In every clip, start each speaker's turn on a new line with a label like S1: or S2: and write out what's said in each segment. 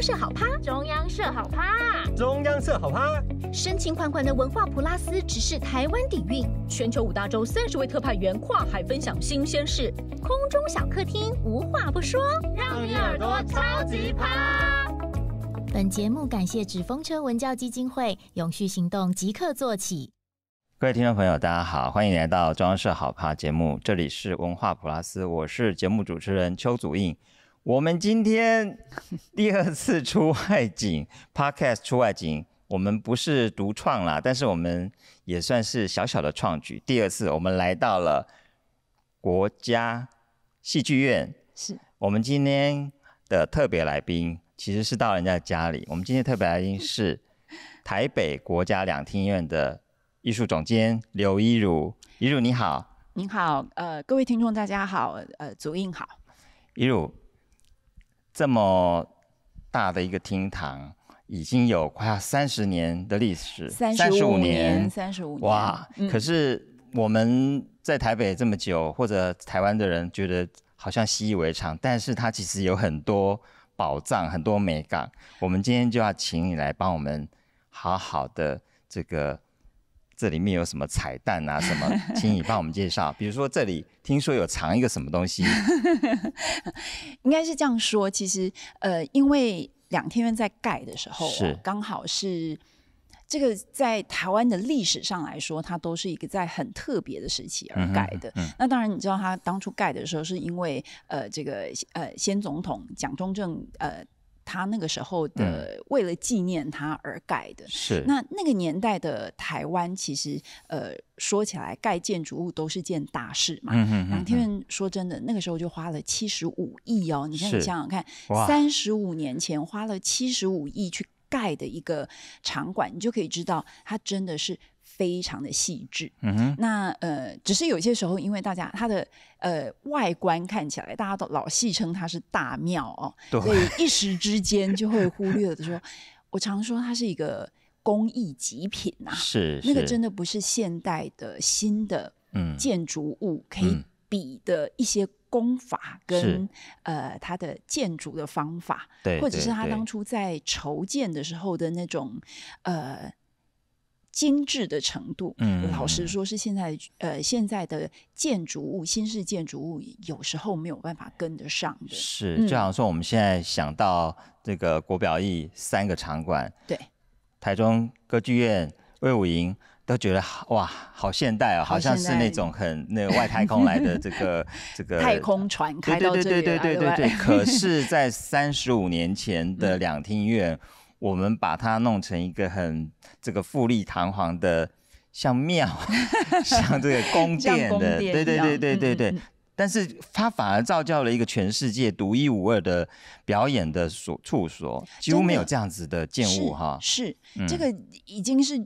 S1: 社好趴，中央社好趴，中央社好趴，深情款款的文化普拉斯，只是台湾底蕴。全球五大洲三十位特派员，跨海分享新鲜事。空中小客厅，无话不说，让你耳朵超级趴。本节目感谢纸风车文教基金会，永续行动即刻做起。
S2: 各位听众朋友，大家好，欢迎来到中央社好趴节目，这里是文化普拉斯，我是节目主持人邱祖印。我们今天 第二次出外景，Podcast 出外景，我们不是独创啦，但是我们也算是小小的创举。第二次，我们来到了国家戏剧院。是。我们今天的特别来宾其实是到人家家里。我们今天特别来宾是 台北国家两厅院的艺术总监刘一如。一如你好。
S1: 您好，呃，各位听众大家好，呃，足印好。
S2: 一如。这么大的一个厅堂，已经有快要三十年的历史，三十五年，三
S1: 十五年，哇！可
S2: 是我们在台北这么久，或者台湾的人觉得好像习以为常，但是它其实有很多宝藏，很多美感。我们今天就要请你来帮我们好好的这个。这里面有什么彩蛋啊？什么，请你帮我们介绍。比如说，这里听说有藏一个什么东西？
S1: 应该是这样说。其实，呃，因为两天元在盖的时候，是刚好是这个在台湾的历史上来说，它都是一个在很特别的时期而盖的。那当然，你知道，它当初盖的时候，是因为呃，这个呃，先总统蒋中正呃。他那个时候的为了纪念他而盖的，是那那个年代的台湾，其实呃说起来盖建筑物都是件大事嘛。
S3: 嗯嗯嗯。杨天
S1: 润说真的，那个时候就花了七十五亿哦，你看你想想看，三十五年前花了七十五亿去盖的一个场馆，你就可以知道它真的是。非常的细致，嗯哼，那呃，只是有些时候，因为大家它的呃外观看起来，大家都老戏称它是大庙哦，所以一时之间就会忽略的说，我常说它是一个工艺极品呐，是那个真的不是现代的新的建筑物可以比的一些功法跟呃它的建筑的方法，对，或者是他当初在筹建的时候的那种呃。精致的程度，嗯，老实说，是现在呃现在的建筑物，新式建筑物有时候没有办法跟得上的是，就好像
S2: 说我们现在想到这个国表艺三个场馆，对，台中歌剧院、威武营都觉得哇，好现代哦，好像是那种很那外太空来的这个 这个太空
S1: 船开到这里来，对对对对对对，可是
S2: 在三十五年前的两厅院。我们把它弄成一个很这个富丽堂皇的，像庙，像这个宫殿的，对对对对对对。但是它反而造就了一个全世界独一无二的表演的所处所，几乎没有这样子的建物哈。是这个
S1: 已经是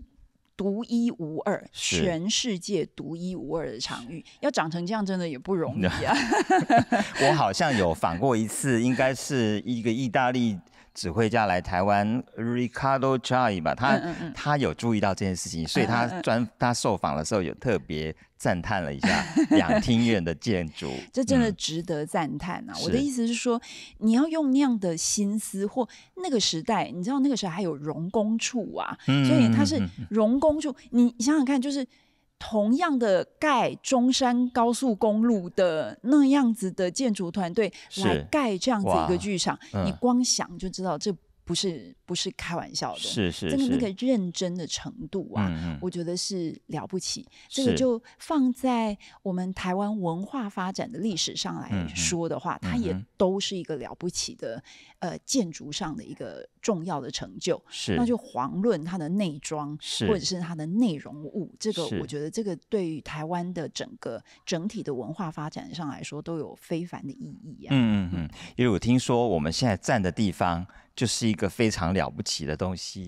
S1: 独一无二，全世界独一无二的场域，要长成这样真的也不容易啊。
S2: 我好像有访过一次，应该是一个意大利。指挥家来台湾，Ricardo Chai 吧，他他有注意到这件事情，所以他专他受访的时候有特别赞叹了一下 两厅院的建筑，
S1: 这真的值得赞叹啊！我的意思是说，你要用那样的心思或那个时代，你知道那个时候还有荣工处啊，所以他是荣工处，你想想看，就是。同样的盖中山高速公路的那样子的建筑团队来盖这样子一个剧场，你光想就知道这。不是不是开玩笑的，是是是，的那个认真的程度啊，我觉得是了不起。这个就放在我们台湾文化发展的历史上来说的话，它也都是一个了不起的呃建筑上的一个重要的成就。是，那就遑论它的内装或者是它的内容物，这个我觉得这个对于台湾的整个整体的文化发展上来说都有非凡的意义啊。嗯
S2: 嗯嗯，因为我听说我们现在站的地方。就是一个非常了不起的东西，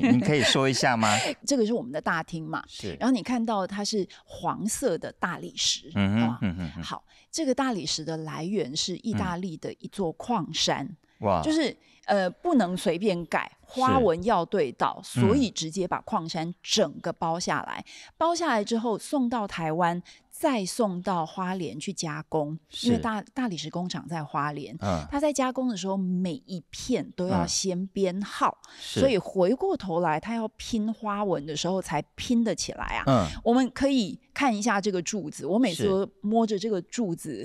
S1: 您可以说一
S2: 下吗？
S1: 这个是我们的大厅嘛，是。然后你看到它是黄色的大理石，
S4: 嗯嗯，好，
S1: 这个大理石的来源是意大利的一座矿山，哇，就是呃不能随便改，花纹要对到，所以直接把矿山整个包下来，包下来之后送到台湾。再送到花莲去加工，因为大大理石工厂在花莲。嗯，他在加工的时候，每一片都要先编号，所以回过头来他要拼花纹的时候才拼得起来啊。嗯，我们可以看一下这个柱子，我每次摸着这个柱子，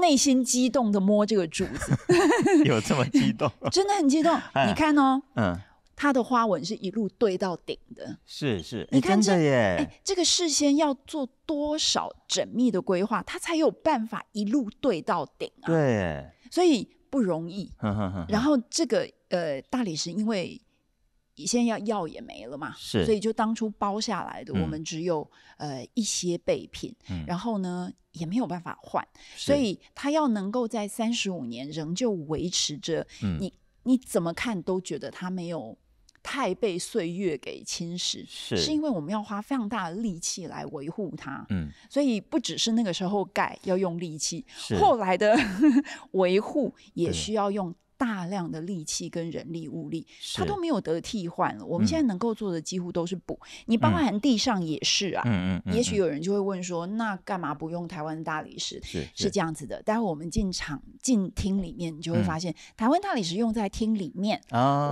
S1: 内心激动的摸这个柱子，
S4: 有这么激动？
S1: 真的很激动，你看哦，嗯。它的花纹是一路对到顶的，
S4: 是是，你看这，哎，
S1: 这个事先要做多少缜密的规划，它才有办法一路对到顶啊。对，所以不容易。然后这个呃大理石，因为先要药也没了嘛，是，所以就当初包下来的，我们只有呃一些备品，然后呢也没有办法换，所以他要能够在三十五年仍旧维持着，嗯，你你怎么看都觉得他没有。太被岁月给侵蚀，是是因为我们要花非常大的力气来维护它，嗯，所以不只是那个时候盖要用力气，后来的 维护也需要用。大量的力气跟人力物力，它都没有得替换了。我们现在能够做的几乎都是补，你包含地上也是啊。嗯嗯。也许有人就会问说，那干嘛不用台湾的大理石？是是这样子的。待会我们进场进厅里面，你就会发现台湾大理石用在厅里面，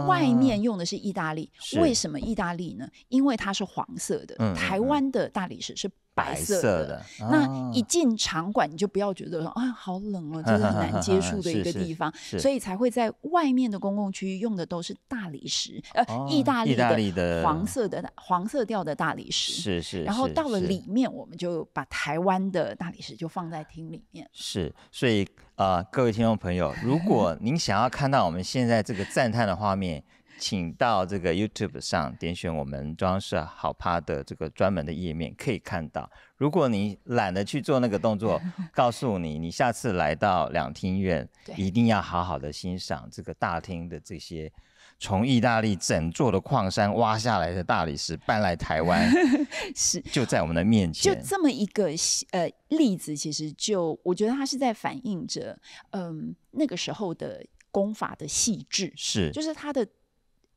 S1: 外面用的是意大利。为什么意大利呢？因为它是黄色的。嗯。台湾的大理石是。白色的，那一进场馆你就不要觉得说啊好冷哦，这是很难接触的 一个地方，所以才会在外面的公共区域用的都是大理石，呃，意大利的黄色的黄色调的大理石，是是。然后到了里面，我们就把台湾的大理石就放在厅里面。
S2: 是，所以啊，各位听众朋友，如果您想要看到我们现在这个赞叹的画面。请到这个 YouTube 上点选我们装饰好趴的这个专门的页面，可以看到。如果你懒得去做那个动作，告诉你，你下次来到两厅院，一定要好好的欣赏这个大厅的这些从意大利整座的矿山挖下来的大理石搬来台湾，是就在我们的面前。就这
S1: 么一个呃例子，其实就我觉得它是在反映着，嗯，那个时候的功法的细致，是就是它的。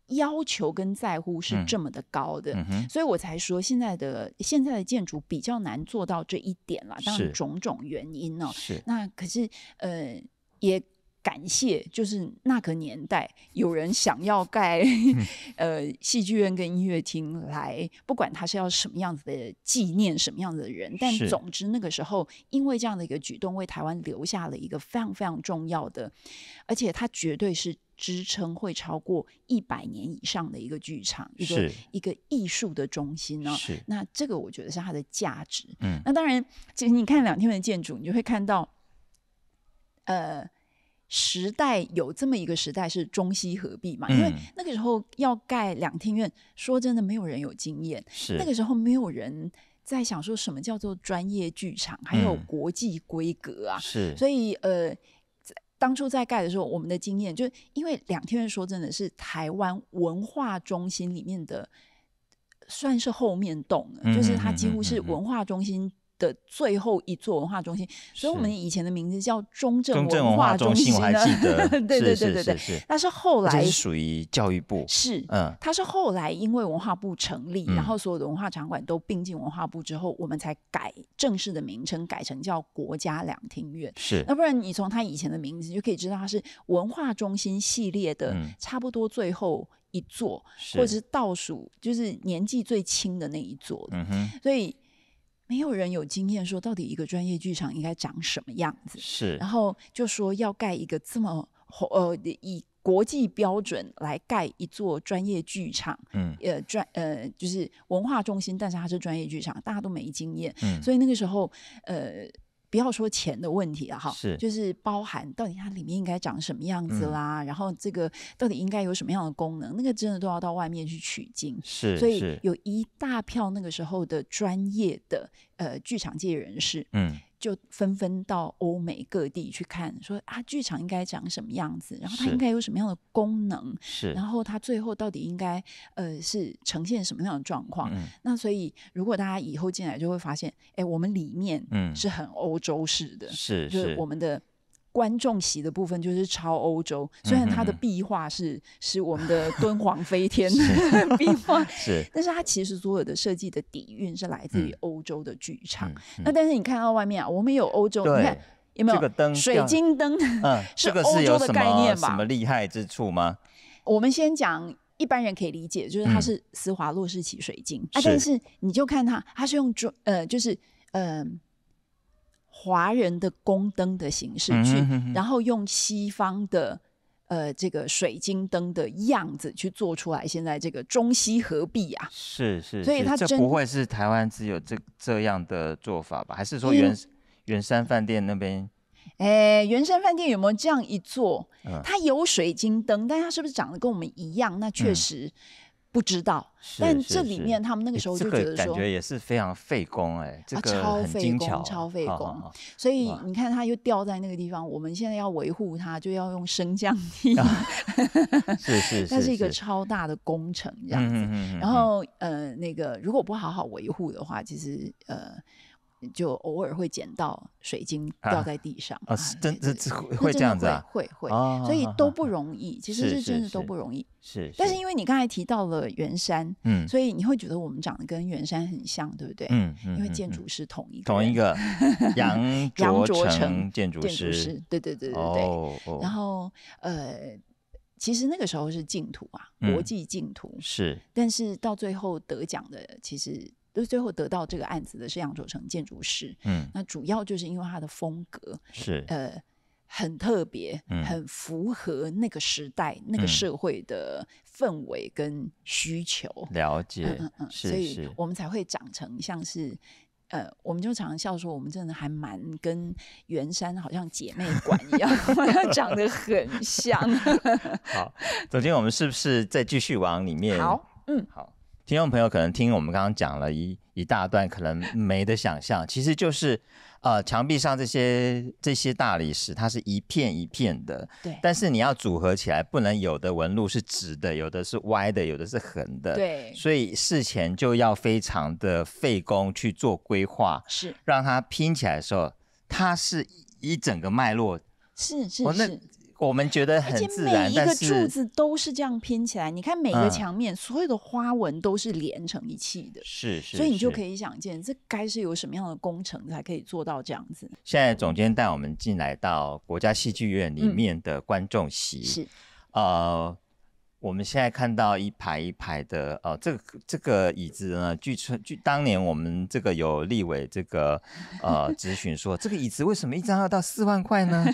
S1: 要求跟在乎是这么的高的，所以我才说现在的现在的建筑比较难做到这一点了。当然，种种原因呢，是那可是呃也。感谢，就是那个年代有人想要盖 呃戏剧院跟音乐厅来，不管他是要什么样子的纪念什么样子的人，但总之那个时候，因为这样的一个举动，为台湾留下了一个非常非常重要的，而且它绝对是支撑会超过一百年以上的一个剧场，一个一个艺术的中心呢。是那这个我觉得是它的价值。嗯，那当然，其实你看两天的建筑，你就会看到，呃。时代有这么一个时代是中西合璧嘛？因为那个时候要盖两厅院，说真的，没有人有经验。是那个时候没有人在想说什么叫做专业剧场，还有国际规格啊。是，所以呃，当初在盖的时候，我们的经验就是因为两天院，说真的是台湾文化中心里面的算是后面动了，就是它几乎是文化中心。的最后一座文化中心，所以我们以前的名字叫中正文化中心，我还记得，对对对对对。但是后来是
S2: 属于教育部，是，嗯，
S1: 它是后来因为文化部成立，然后所有的文化场馆都并进文化部之后，我们才改正式的名称，改成叫国家两厅院。是，那不然你从它以前的名字就可以知道，它是文化中心系列的差不多最后一座，或者是倒数，就是年纪最轻的那一座。嗯哼，所以。没有人有经验说到底一个专业剧场应该长什么样
S4: 子，是，然
S1: 后就说要盖一个这么，呃，以国际标准来盖一座专业剧场，嗯，呃，专呃就是文化中心，但是它是专业剧场，大家都没经验，嗯，所以那个时候，呃。不要说钱的问题了哈，是就是包含到底它里面应该长什么样子啦，然后这个到底应该有什么样的功能，那个真的都要到外面去取经，是，所以有一大票那个时候的专业的呃剧场界人士，嗯。就纷纷到欧美各地去看，说啊，剧场应该长什么样子，然后它应该有什么样的功能，是，然后它最后到底应该，呃，是呈现什么样的状况？那所以，如果大家以后进来，就会发现，哎，我们里面嗯是很欧洲式的，是就是我们的。观众席的部分就是超欧洲，虽然它的壁画是是我们的敦煌飞天 壁画，是，但是它其实所有的设计的底蕴是来自于欧洲的剧场。那但是你看到外面啊，我们有欧洲，你看有没有这个灯水晶灯？嗯，欧洲的概念吧？什么
S2: 厉害之处吗？
S1: 我们先讲一般人可以理解，就是它是斯华洛世奇水晶啊。但是你就看它，它是用砖呃，就是嗯。华人的宫灯的形式去，然后用西方的呃这个水晶灯的样子去做出来。现在这个中西合璧啊，
S2: 是是，所以它这不会是台湾只有这这样的做法吧？还是说原原山饭店那边？
S1: 哎，原山饭店有没有这样一做？嗯，它有水晶灯，但它是不是长得跟我们一样？那确实。不知道，但这里面他们那个时候就觉得说，这个感觉
S2: 也是非常费工哎，这个超费工，超费工。
S1: 所以你看，它又掉在那个地方，我们现在要维护它，就要用升降梯，
S2: 是
S3: 是，它是一个
S1: 超大的工程这样子。然后呃，那个如果不好好维护的话，其实呃。就偶尔会捡到水晶掉在地上啊，
S2: 真这会这样子啊，会会，所以都
S1: 不容易，其实是真的都不容易。是，但是因为你刚才提到了圆山，嗯，所以你会觉得我们长得跟圆山很像，对不对？嗯因为建筑师同一个同
S2: 一个杨杨卓成建筑师，对对对对对。然
S1: 后呃，其实那个时候是净土啊，国际净土是，但是到最后得奖的其实。就是最后得到这个案子的是杨守成建筑师，嗯，那主要就是因为他的风格是呃很特别，很符合那个时代、那个社会的氛围跟需求，了解，嗯嗯，所以我们才会长成像是，呃，我们就常常笑说，我们真的还蛮跟袁山好像姐妹馆一样，长得很像。
S2: 好，总监，我们是不是再继续往里面？
S1: 好，嗯，好。
S2: 听众朋友可能听我们刚刚讲了一一大段，可能没得想象，其实就是，呃，墙壁上这些这些大理石，它是一片一片的，对，但是你要组合起来，不能有的纹路是直的，有的是歪的，有的是横的，对，所以事前就要非常的费工去做规划，是，让它拼起来的时候，它是一整个脉络，
S1: 是是是。
S2: 我们觉得很自然，每一个柱子
S1: 都是这样拼起来。你看每个墙面，所有的花纹都是连成一气的，是是，所以你就可以想见这该是有什么样的工程才可以做到这样子。
S2: 现在总监带我们进来到国家戏剧院里面的观众席，是，呃。我们现在看到一排一排的哦，这个这个椅子呢，据称据当年我们这个有立委这个呃咨询说，这个椅子为什么一张要到四
S1: 万块呢？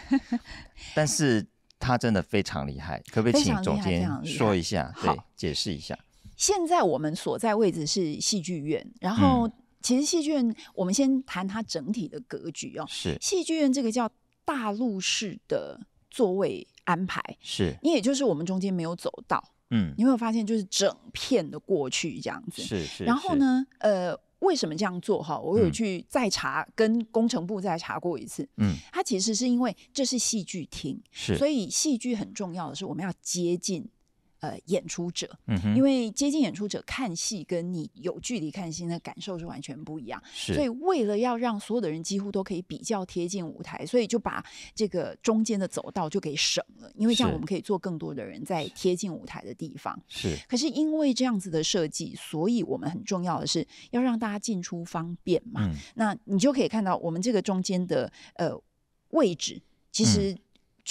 S2: 但是他真的非常厉害，可不可以请总监说一下，对，解释一下？
S1: 现在我们所在位置是戏剧院，然后其实戏剧院我们先谈它整体的格局哦，是戏剧院这个叫大陆式的。座位安排是，你也就是我们中间没有走到，嗯，你没有发现就是整片的过去这样子，是是。然后呢，呃，为什么这样做哈？我有去再查，跟工程部再查过一次，嗯，它其实是因为这是戏剧厅，是，所以戏剧很重要的是我们要接近。呃，演出者，嗯，因为接近演出者看戏，跟你有距离看戏的感受是完全不一样。是，所以为了要让所有的人几乎都可以比较贴近舞台，所以就把这个中间的走道就给省了，因为这样我们可以做更多的人在贴近舞台的地方。是，可是因为这样子的设计，所以我们很重要的是要让大家进出方便嘛。嗯，那你就可以看到我们这个中间的呃位置，其实。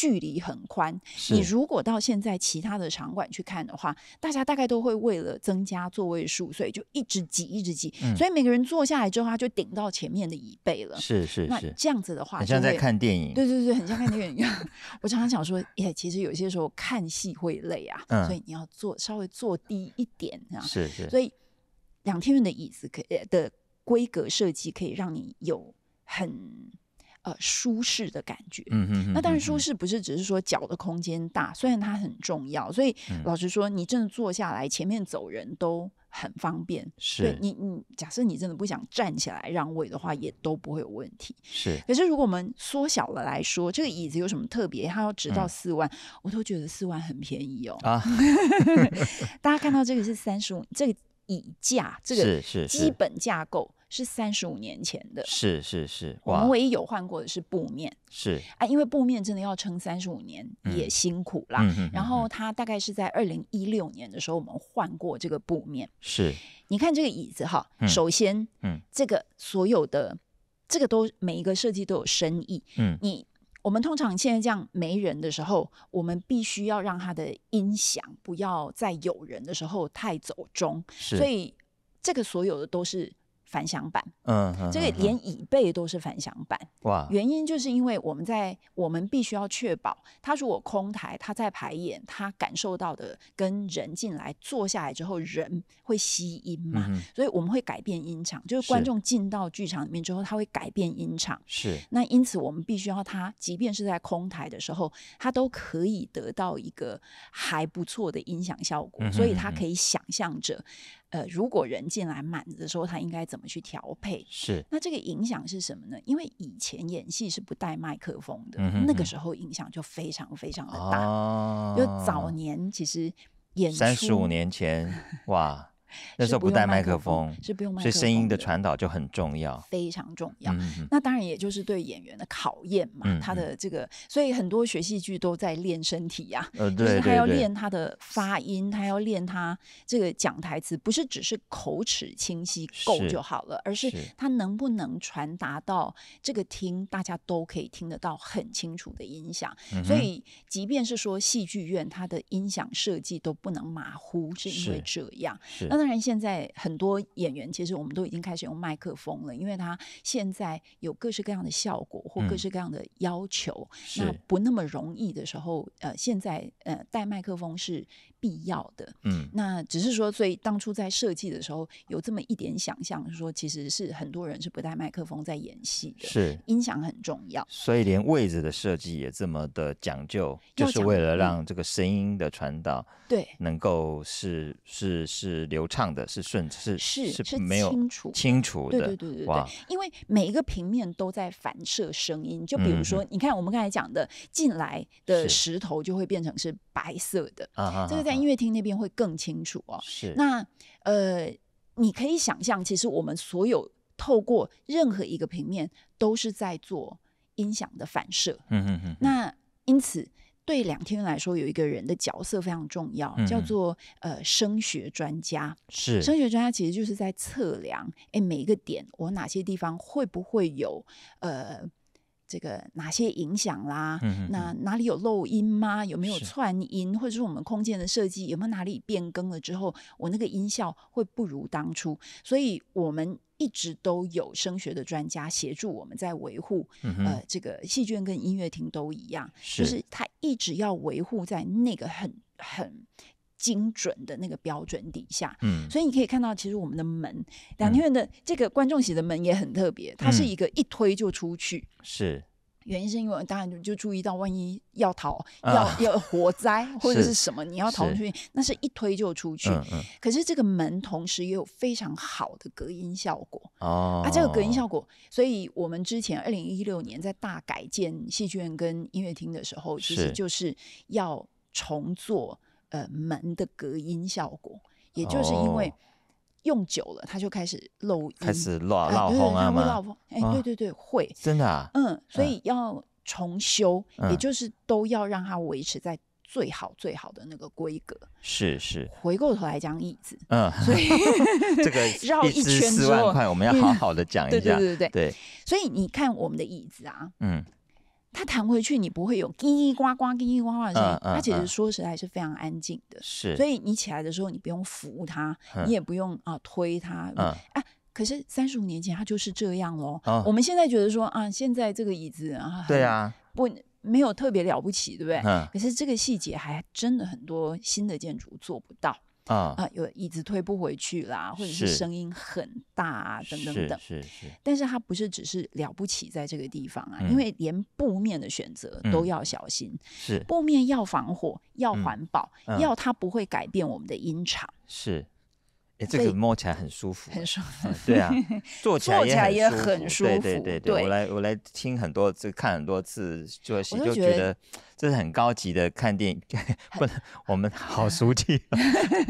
S1: 距离很宽，你如果到现在其他的场馆去看的话，大家大概都会为了增加座位数，所以就一直挤，一直挤，所以每个人坐下来之后，他就顶到前面的椅背了。是是是，那这样子的话，很像在看电影。对对对，很像看电影一样。我常常想说，耶，其实有些时候看戏会累啊，所以你要坐稍微坐低一点啊。是是，所以两天院的椅子可以的规格设计可以让你有很。呃，舒适的感觉。嗯
S3: 嗯那当然，舒
S1: 适不是只是说脚的空间大，虽然它很重要。所以老实说，你真的坐下来，前面走人都很方便。是。你你假设你真的不想站起来让位的话，也都不会有问题。是。可是如果我们缩小了来说，这个椅子有什么特别？它要值到四万，我都觉得四万很便宜哦。啊。大家看到这个是三十五，这个椅架，这个是是基本架构。是三十五年前的，是
S3: 是是，我们唯一
S1: 有换过的是布面，是啊，因为布面真的要撑三十五年也辛苦啦。然后它大概是在二零一六年的时候，我们换过这个布面。是，你看这个椅子哈，首先，嗯，这个所有的这个都每一个设计都有深意。嗯，你我们通常现在这样没人的时候，我们必须要让它的音响不要在有人的时候太走中。是，所以这个所有的都是。反响版，
S3: 嗯，这个连
S1: 椅背都是反响版，哇，原因就是因为我们在我们必须要确保，他如果空台，他在排演，他感受到的跟人进来坐下来之后，人会吸音嘛，所以我们会改变音场，就是观众进到剧场里面之后，他会改变音场。是，那因此我们必须要他，即便是在空台的时候，他都可以得到一个还不错的音响效果，所以他可以想象着。呃，如果人进来满的时候，他应该怎么去调配？是，那这个影响是什么呢？因为以前演戏是不带麦克风的，那个时候影响就非常非常的大。就早年其实演三十五年
S2: 前，哇！那时候不带麦克风，是不用，所以声音的传导就很重要，
S1: 非常重要。那当然也就是对演员的考验嘛，他的这个，所以很多学戏剧都在练身体呀，就是他要练他的发音，他要练他这个讲台词，不是只是口齿清晰够就好了，而是他能不能传达到这个听，大家都可以听得到很清楚的音响。所以即便是说戏剧院，它的音响设计都不能马虎，是因为这样。当然，现在很多演员其实我们都已经开始用麦克风了，因为他现在有各式各样的效果或各式各样的要求，那不那么容易的时候，呃，现在呃，带麦克风是。必要的，嗯，那只是说，所以当初在设计的时候，有这么一点想象，说其实是很多人是不带麦克风在演戏
S2: 的，是音
S1: 响很重要，
S2: 所以连位置的设计也这么的讲究，就是为了让这个声音的传导对能够是是是流畅的，是顺是是是没有清楚清楚的，对对对对对，
S1: 因为每一个平面都在反射声音，就比如说你看我们刚才讲的进来的石头就会变成是白色的，
S2: 啊
S3: 啊，这个。在
S1: 音乐厅那边会更清楚哦。是，那呃，你可以想象，其实我们所有透过任何一个平面，都是在做音响的反射。嗯嗯嗯。那因此，对两天来说，有一个人的角色非常重要，叫做呃声学专家。是，声学专家其实就是在测量，哎，每一个点，我哪些地方会不会有呃。这个哪些影响啦？那哪里有漏音吗？有没有串音？或者是我们空间的设计有没有哪里变更了之后，我那个音效会不如当初？所以我们一直都有声学的专家协助我们在维护。呃，这个戏院跟音乐厅都一样，就是他一直要维护在那个很很。精准的那个标准底下，嗯，所以你可以看到，其实我们的门，两天院的这个观众席的门也很特别，它是一个一推就出去。是，原因是因为当然就注意到，万一要逃，要要火灾 或者是什么，你要逃出去，那是一推就出去。可是这个门同时也有非常好的隔音效果
S3: 哦，啊，这个隔音效
S1: 果，所以我们之前二零一六年在大改建戏剧院跟音乐厅的时候，其实就是要重做。呃，门的隔音效果，也就是因为用久了，它就开始漏音，开始
S2: 漏漏风啊。哎，对对
S1: 对，会真的啊。嗯，所以要重修，也就是都要让它维持在最好最好的那个规格。
S2: 是是，
S1: 回过头来讲椅子，嗯，所以 这个 绕一圈四万块，我们要 好好的讲一下。对对对对，所以你看我们的椅子啊，嗯。它弹回去，你不会有叽叽呱呱、叽叽呱呱的声音。它其实说实在是非常安静的，是。所以你起来的时候，你不用扶它，你也不用啊推它。啊，可是三十五年前它就是这样喽。我们现在觉得说啊，现在这个椅子啊，对啊，不没有特别了不起，对不对？可是这个细节还真的很多新的建筑做不到。啊啊！有椅子推不回去啦，或者是声音很大啊，等等等。是是是。但是它不是只是了不起在这个地方啊，因为连布面的选择都要小心。是布面要防火、要环保、要它不会改变我们的音场。
S2: 是。这个摸起来很舒服，很舒服。对啊，坐起来也很舒服。对对对对，我来我来听很多次，看很多次，就是就觉得这是很高级的看电影。不能，我们好俗气，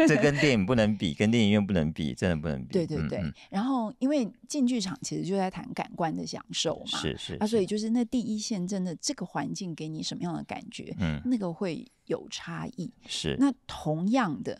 S2: 这跟电影不能比，跟电影院不能比，真的不能比。对对对。
S1: 然后，因为进剧场其实就在谈感官的享受嘛，是是。啊，所以就是那第一线真的这个环境给你什么样的感觉，嗯，那个会有差异。是。那同样的。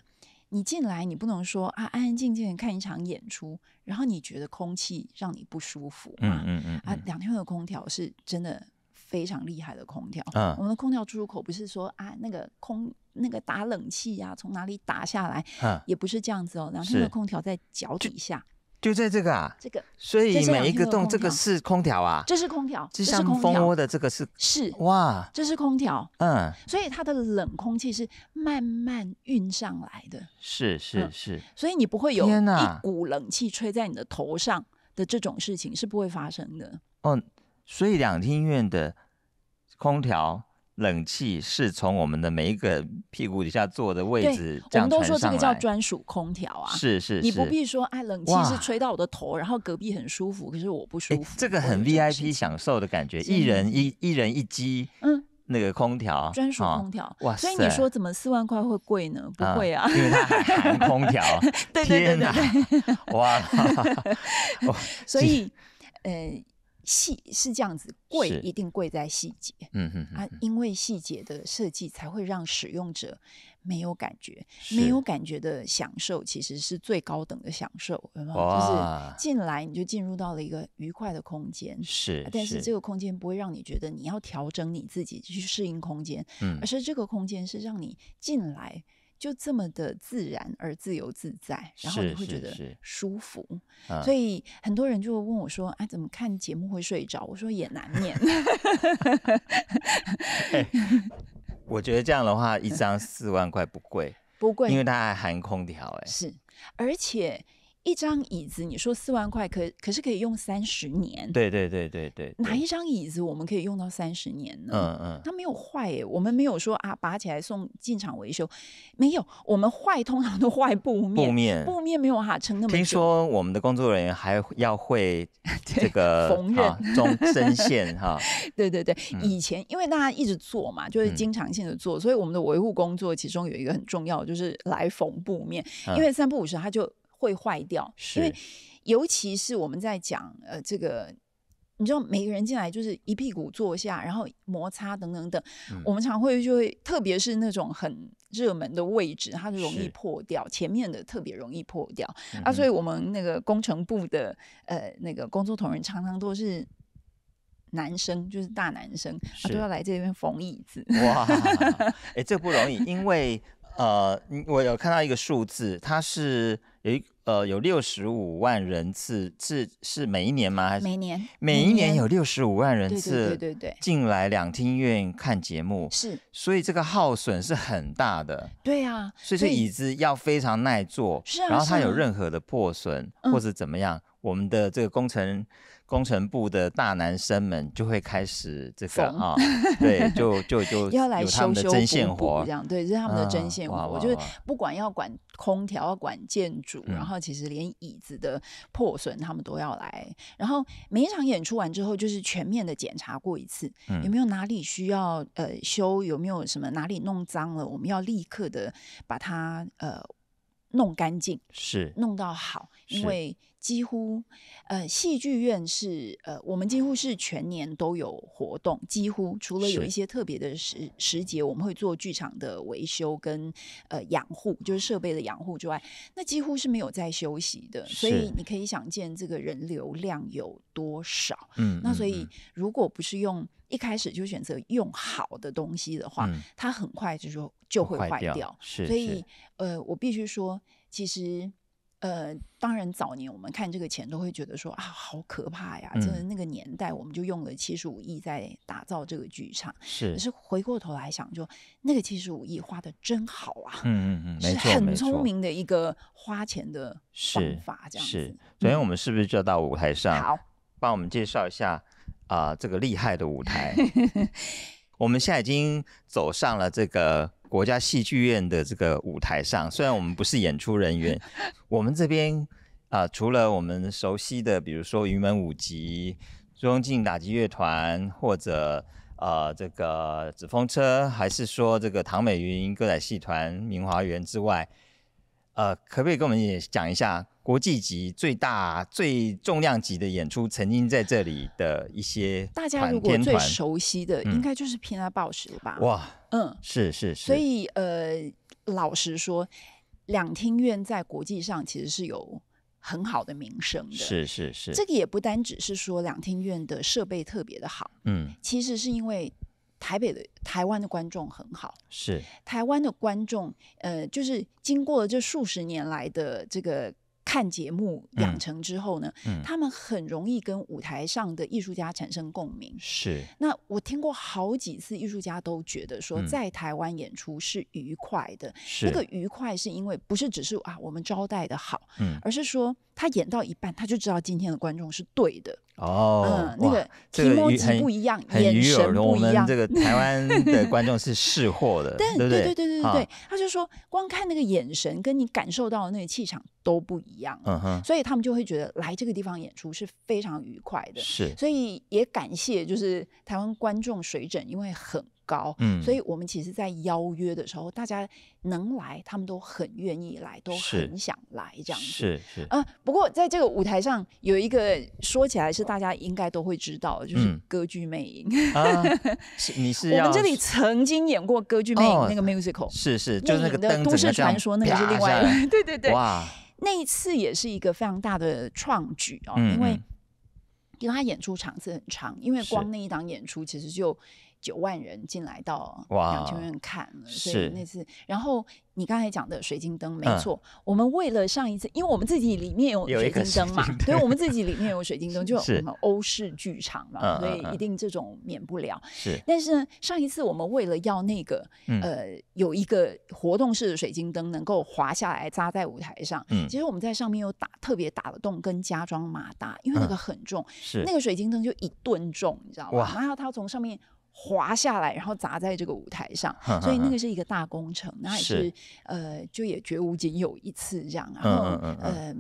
S1: 你进来，你不能说啊，安安静静的看一场演出，然后你觉得空气让你不舒服嘛？嗯嗯嗯。啊，两天的空调是真的非常厉害的空调。我们的空调出入口不是说啊，那个空那个打冷气呀，从哪里打下来？也不是这样子哦。两天的空调在脚底下。
S2: 就在这个啊，
S1: 这个，所以每一个洞，这个
S2: 是空调啊，这是
S1: 空调，这是蜂窝
S2: 的这个是是哇，
S1: 这是空调，嗯，所以它的冷空气是慢慢运上来的，
S2: 是是是，所以你不会有一
S1: 股冷气吹在你的头上的这种事情是不会发生的。
S2: 嗯，所以两厅院的空调。冷气是从我们的每一个屁股底下坐的位置，我们都说这个叫专
S1: 属空调啊。是是是，你不必说，哎，冷气是吹到我的头，然后隔壁很舒服，可是我不舒
S2: 服。这个很 VIP 享受的感觉，一人一一人一机，嗯，那个空调专属空调，哇塞！所以你说
S1: 怎么四万块会贵呢？不会啊，因为它含 空调。对对对对，哇！所以，呃。细是这样子，贵一定贵在细节，嗯啊，因为细节的设计才会让使用者没有感觉，没有感觉的享受，其实是最高等的享受，有没有？就是进来你就进入到了一个愉快的空间，是，但是这个空间不会让你觉得你要调整你自己去适应空间，嗯，而是这个空间是让你进来。就这么的自然而自由自在，然后你会觉得舒服，所以很多人就会问我说：“啊，怎么看节目会睡着？”我说也难免。
S2: 我觉得这样的话一张四万块不贵，不贵，因为它还含空调哎，是，
S1: 而且。一张椅子，你说四万块，可可是可以用三十年？
S2: 对对对对对，哪
S1: 一张椅子我们可以用到三十年呢？
S2: 嗯嗯，它没
S1: 有坏，我们没有说啊，拔起来送进厂维修，没有，我们坏通常都坏布面，布面布面没有哈撑那么久。听说
S2: 我们的工作人员还要会 这个缝纫、中针线哈。
S1: 对对对，以前因为大家一直做嘛，就是经常性的做，所以我们的维护工作其中有一个很重要，就是来缝布面，因为三不五时它就。会坏掉，因为尤其是我们在讲，呃，这个你知道，每个人进来就是一屁股坐下，然后摩擦等等等，我们常会就会，特别是那种很热门的位置，它就容易破掉，前面的特别容易破掉。啊，所以我们那个工程部的，呃，那个工作同仁常常都是男生，就是大男生，都要来这边缝椅子。哇，
S2: 哎，这不容易，因为。呃，我有看到一个数字，它是有一呃有六十五万人次，是是每一年吗？还是每
S1: 年？每一年有
S2: 六十五万人次对对对进来两厅院看节目是，所以这个耗损是很大的。
S1: 对啊，所以这椅子
S2: 要非常耐坐，是啊，然后它有任何的破损或者怎么样，我们的这个工程。工程部的大男生们就会开始这个啊，对，就就就 要来修修针线活这样，对，是他们的针线活。就是
S1: 不管要管空调，要管建筑，然后其实连椅子的破损他们都要来。然后每一场演出完之后，就是全面的检查过一次，有没有哪里需要呃修，有没有什么哪里弄脏了，我们要立刻的把它呃弄干净，是弄到好，因为。几乎，呃，戏剧院是呃，我们几乎是全年都有活动，几乎除了有一些特别的时时节，我们会做剧场的维修跟呃养护，就是设备的养护之外，那几乎是没有在休息的，所以你可以想见这个人流量有多少。
S3: 嗯，那所以
S1: 如果不是用一开始就选择用好的东西的话，它很快就说就会坏掉。是，所以呃，我必须说，其实。呃，当然，早年我们看这个钱都会觉得说啊，好可怕呀！真的那个年代，我们就用了七十五亿在打造这个剧场。是，可是回过头来想，就那个七十五亿花的真好啊，
S2: 嗯嗯
S3: 嗯，没
S1: 错，很聪明的一个花钱的方法。这样是，
S2: 昨天我们是不是就到舞台上？好，帮我们介绍一下啊，这个厉害的舞台。我们现在已经走上了这个。国家戏剧院的这个舞台上，虽然我们不是演出人员，我们这边啊，除了我们熟悉的，比如说云门舞集、朱永进打击乐团，或者呃这个紫风车，还是说这个唐美云歌仔戏团、明华园之外，呃，可不可以跟我们也讲一下？国际级最大、最重量级的演出曾经在这里的一些，大家如果最熟
S1: 悉的，应该就是偏爱报时》了吧？哇，嗯，
S2: 是是
S3: 是。所以
S1: 呃，老实说，两厅院在国际上其实是有很好的名声的。是
S3: 是是。
S4: 这个也
S1: 不单只是说两厅院的设备特别的好，嗯，其实是因为台北的台湾的观众很好，是台湾的观众，呃，就是经过了这数十年来的这个。看节目养成之后呢，他们很容易跟舞台上的艺术家产生共鸣。是，那我听过好几次，艺术家都觉得说，在台湾演出是愉快的。那个愉快是因为不是只是啊，我们招待的好，而是说他演到一半，他就知道今天的观众是对的。
S3: 哦，那个提摩斯不一样，眼神不一样。这
S1: 个 台湾的观
S2: 众是识货的，对对对对对对，
S1: 他就说，光看那个眼神，跟你感受到的那个气场都不一样。嗯哼，所以他们就会觉得来这个地方演出是非常愉快的。是，所以也感谢就是台湾观众水准，因为很。高，嗯，所以我们其实，在邀约的时候，大家能来，他们都很愿意来，都很想来，这样子。是是嗯，不过在这个舞台上，有一个说起来是大家应该都会知道，就是《歌剧魅影 》。是
S2: 你是我们这里
S1: 曾经演过《歌剧魅影》那个 musical，是是，就是那个《都市传说》，那个是另外。对对对，哇，那一次也是一个非常大的创举哦，因为，因为他演出场次很长，因为光那一档演出其实就。九万人进来到两千院看，了，所以那次，然后你刚才讲的水晶灯没错，我们为了上一次，因为我们自己里面有水晶灯嘛，所以我们自己里面有水晶灯，就什么欧式剧场嘛，所以一定这种免不了。是，但是上一次我们为了要那个，呃，有一个活动式的水晶灯能够滑下来扎在舞台上，嗯，其实我们在上面又打特别打了洞跟加装马达，因为那个很重，是那个水晶灯就一吨重，你知道吗？然后它从上面。滑下来，然后砸在这个舞台上，所以那个是一个大工程，那也是呃，就也绝无仅有一次这样。然后呃，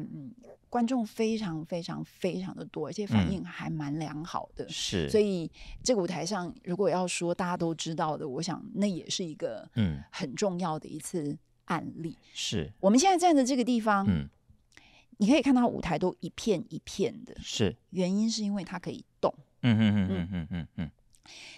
S1: 观众非常非常非常的多，而且反应还蛮良好的。是，所以这个舞台上，如果要说大家都知道的，我想那也是一个嗯很重要的一次案例。是，我们现在站的这个地方，嗯，你可以看到舞台都一片一片的，是原因是因为它可以动。嗯嗯嗯嗯嗯嗯嗯。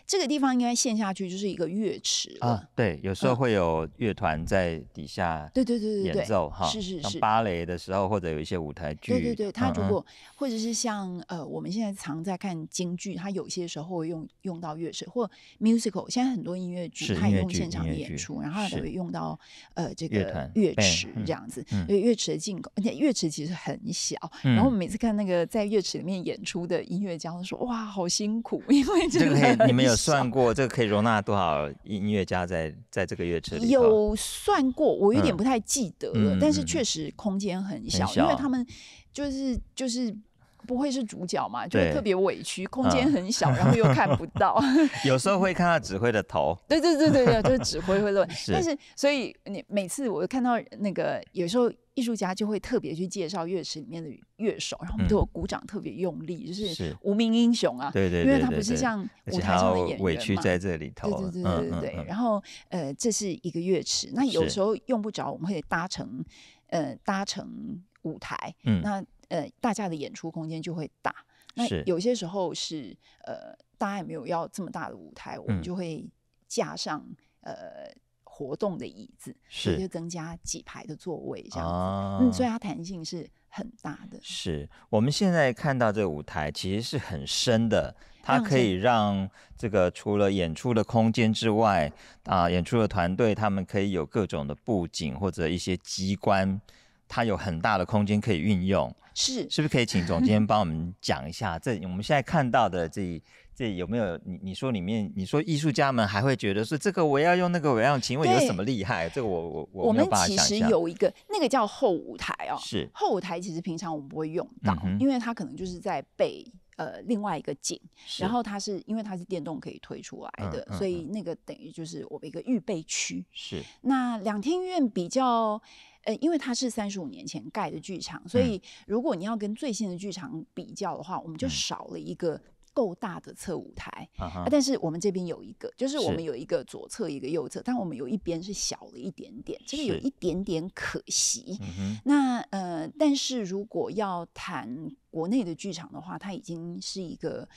S1: 这个地方应该陷下去，就是一个乐池
S2: 啊。对，有时候会有乐团在底下，对
S1: 对对对演奏哈。是是是，芭
S2: 蕾的时候或者有一些舞台剧，对对对，他如果
S1: 或者是像呃我们现在常在看京剧，他有些时候会用用到乐池或 musical，现在很多音乐剧他也用现场演出，然后也会用到呃这个乐池这样子。乐池的进口，而且乐池其实很小，然后每次看那个在乐池里面演出的音乐家，都说哇好辛苦，因为这个。你们有算
S2: 过这个可以容纳多少音乐家在在这个乐池？有
S1: 算过，我有点不太记得了，但是确实空间很小，因为他们就是就是。不会是主角嘛？就特别委屈，空间很小，然后又看不到。
S2: 有时候会看到指挥的头。对对对对对，就是指挥会乱。但是
S1: 所以你每次我看到那个，有时候艺术家就会特别去介绍乐池里面的乐手，然后对我鼓掌特别用力，就是无名英雄啊。对对对，因为他不是像舞台上的演员嘛。委屈在这里头。对对对对对。然后呃，这是一个乐池，那有时候用不着，我们会搭成呃搭成舞台。嗯。那。呃，大家的演出空间就会大。那有些时候是呃，大家也没有要这么大的舞台，我们就会架上呃活动的椅子，是就增加几排的座位这样
S2: 子。嗯，所以
S1: 它弹性是很大的。
S2: 是。我们现在看到这个舞台其实是很深的，它可以让这个除了演出的空间之外，啊，演出的团队他们可以有各种的布景或者一些机关。它有很大的空间可以运用，是是不是可以请总监帮我们讲一下这我们现在看到的这这有没有你你说里面你说艺术家们还会觉得说这个我要用那个我要用，问有什么厉害？这个我我我们其实有
S1: 一个那个叫后舞台哦，是后舞台其实平常我们不会用到，因为它可能就是在备呃另外一个景，然后它是因为它是电动可以推出来的，所以那个等于就是我们一个预备区是那两天院比较。呃，因为它是三十五年前盖的剧场，所以如果你要跟最新的剧场比较的话，我们就少了一个够大的侧舞台。啊，但是我们这边有一个，就是我们有一个左侧一个右侧，但我们有一边是小了一点点，这个有一点点可惜。那呃，但是如果要谈国内的剧场的话，它已经是一个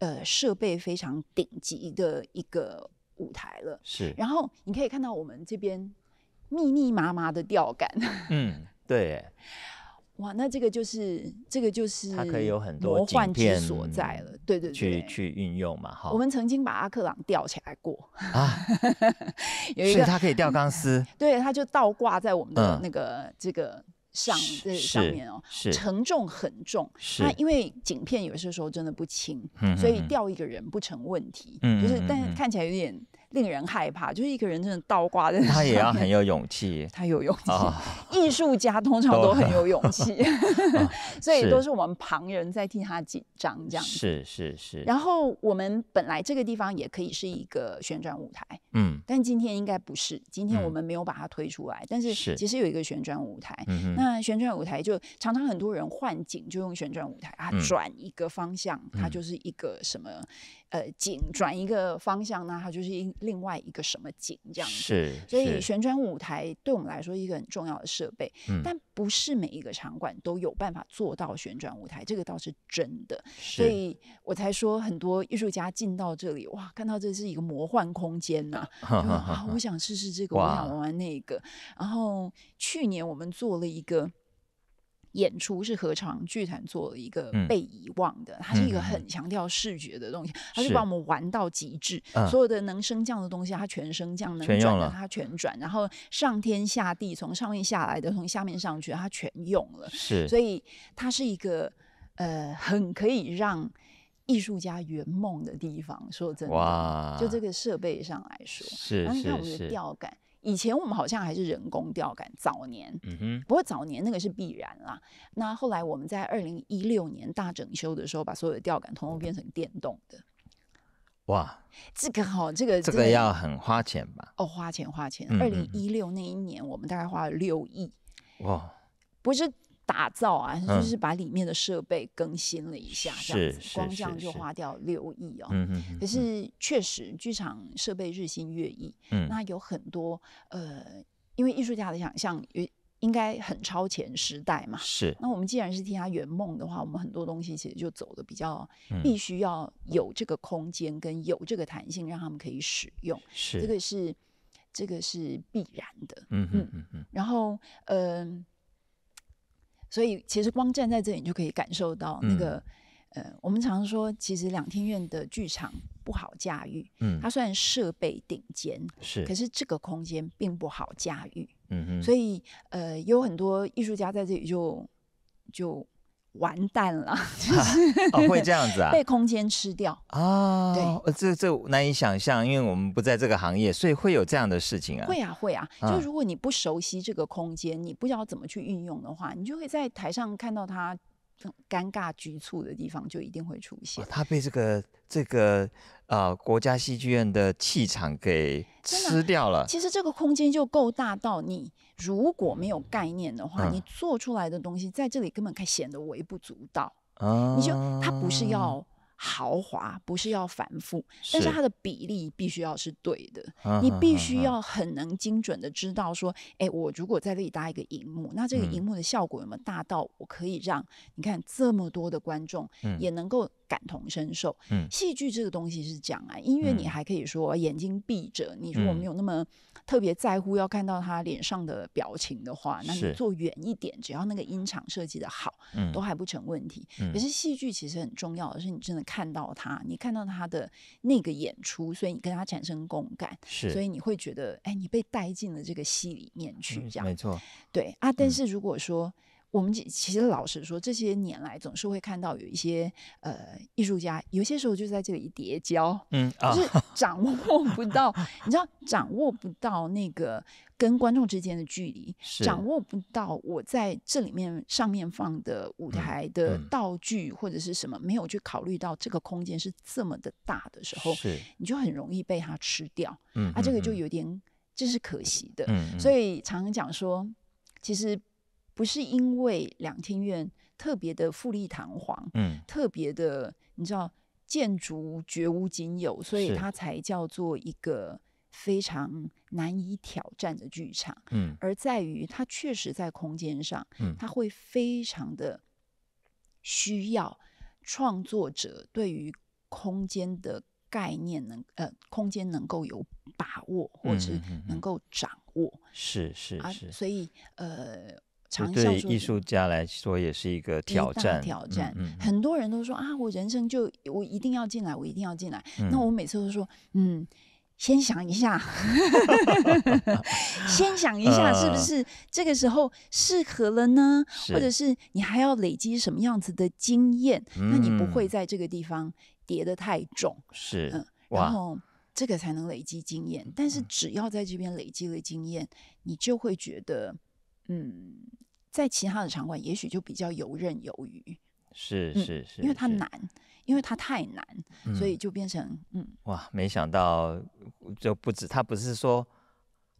S1: 呃设备非常顶级的一个舞台了。是，然后你可以看到我们这边。密密麻麻的吊杆，嗯，对，哇，那这个就是这个就是它可以有很多魔幻之所在了，对对对，
S2: 去去运用嘛，哈。我
S1: 们曾经把阿克朗吊起来过啊，有一个，它他可以
S2: 吊钢丝，
S1: 对，他就倒挂在我们的那个这个上这上面哦，是，承重很重，是，因为景片有些时候真的不轻，嗯，所以吊一个人不成问题，嗯，就是但看起来有点。令人害怕，就是一个人真的倒挂在那。他也要很
S2: 有勇气。他有勇气，
S1: 艺术家通常都很有勇 气，所以都是我们旁人在替他紧张这样。是
S3: 是是。然
S1: 后我们本来这个地方也可以是一个旋转舞台，嗯，但今天应该不是，今天我们没有把它推出来。但是其实有一个旋转舞台，那旋转舞台就常常很多人换景，就用旋转舞台啊转一个方向，它就是一个什么。呃，景转一个方向呢，它就是一另外一个什么景这样子，所以旋转舞台对我们来说一个很重要的设备，但不是每一个场馆都有办法做到旋转舞台，这个倒是真的，所以我才说很多艺术家进到这里，哇，看到这是一个魔幻空间呐，啊，我想试试这个，我想玩玩那个，然后去年我们做了一个。演出是合唱剧团做了一个被遗忘的，它是一个很强调视觉的东西，它是把我们玩到极致，所有的能升降的东西它全升降，能转的它全转，然后上天下地从上面下来的从下面上去它全用了，是，所以它是一个呃很可以让艺术家圆梦的地方，说真的，就这个设备上来说，是是是。以前我们好像还是人工钓竿，早年，嗯哼，不过早年那个是必然啦。那后来我们在二零一六年大整修的时候，把所有的钓竿统统变成电动的。哇，这个好，这个这个要
S2: 很花钱吧？
S1: 哦，花钱花钱。二零一六那一年，我们大概花了六亿。哇，不是。打造啊，就是把里面的设备更新了一下，这样子，光这样就花掉六亿哦。嗯可是确实，剧场设备日新月异。嗯。那有很多呃，因为艺术家的想象也应该很超前时代嘛。是。那我们既然是替他圆梦的话，我们很多东西其实就走的比较，必须要有这个空间跟有这个弹性，让他们可以使用。是。这个是，这个是必然的。嗯嗯嗯嗯。然后，嗯。所以其实光站在这里，你就可以感受到那个，呃，我们常说，其实两厅院的剧场不好驾驭。嗯，它虽然设备顶尖，是，可是这个空间并不好驾驭。嗯哼，所以呃，有很多艺术家在这里就就。完蛋了！哦，会这样子啊？被空间吃掉啊？对，
S2: 这这难以想象，因为我们不在这个行业，所以会有这样的事情啊。会
S1: 啊，会啊！就如果你不熟悉这个空间，你不知道怎么去运用的话，你就会在台上看到他尴尬局促的地方，就一定会出现。他
S2: 被这个这个啊国家戏剧院的气场给吃掉了。其实
S1: 这个空间就够大到你。如果没有概念的话，你做出来的东西在这里根本显得微不足道。
S3: 你就它不
S1: 是要豪华，不是要繁复，但是它的比例必须要是对的。你必须要很能精准的知道说，哎，我如果在这里搭一个荧幕，那这个荧幕的效果有没有大到我可以让你看这么多的观众也能够。感同身受。嗯，戏剧这个东西是讲啊，音乐你还可以说眼睛闭着，你如果没有那么特别在乎要看到他脸上的表情的话，那你坐远一点，只要那个音场设计的好，嗯，都还不成问题。可是戏剧其实很重要的是，你真的看到他，你看到他的那个演出，所以你跟他产生共感，是，所以你会觉得，哎，你被带进了这个戏里面去，这样没错。对啊，但是如果说。我们其实老实说，这些年来总是会看到有一些呃艺术家，有些时候就在这里叠焦，嗯，就是 掌握不到，你知道，掌握不到那个跟观众之间的距离，掌握不到我在这里面上面放的舞台的道具或者是什么，没有去考虑到这个空间是这么的大的时候，是你就很容易被它吃掉，嗯，啊，这个就有点这是可惜的，嗯，所以常常讲说，其实。不是因为两厅院特别的富丽堂皇，嗯，特别的，你知道建筑绝无仅有，所以它才叫做一个非常难以挑战的剧场，嗯，而在于它确实在空间上，嗯，它会非常的需要创作者对于空间的概念能呃，空间能够有把握，或者是能够掌握，
S4: 是是是，
S1: 所以呃。对艺术
S2: 家来说，也是一个挑战。挑战，
S1: 很多人都说啊，我人生就我一定要进来，我一定要进来。那我每次都说，嗯，先想一下 先想一下，是不是这个时候适合了呢？或者是你还要累积什么样子的经验？那你不会在这个地方叠得太重，
S3: 是嗯，然
S1: 后这个才能累积经验。但是只要在这边累积了经验，你就会觉得，嗯。在其他的场馆，也许就比较游刃有余，
S2: 是是是，
S3: 因为
S1: 它难，因为它太难，所以就变成嗯
S2: 哇，没想到就不止，它不是说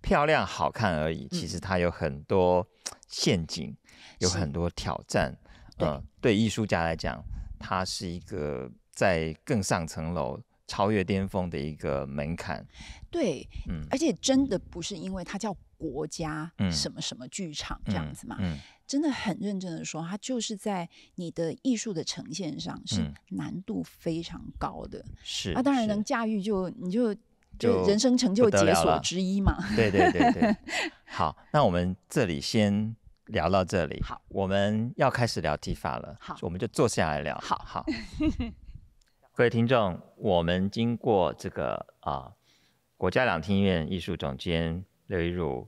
S2: 漂亮好看而已，其实它有很多陷阱，有很多挑战，嗯，对艺术家来讲，它是一个在更上层楼、超越巅峰的一个门槛，
S1: 对，嗯，而且真的不是因为它叫。国家什么什么剧场这样子嘛，真的很认真的说，它就是在你的艺术的呈现上是难度非常高的。是啊，当然能驾驭就你就就人生成就解锁之一嘛。对对对对，
S2: 好，那我们这里先聊到这里。好，我们要开始聊体法了。好，我们就坐下来聊。好好，各位听众，我们经过这个啊，国家两厅院艺术总监。刘一茹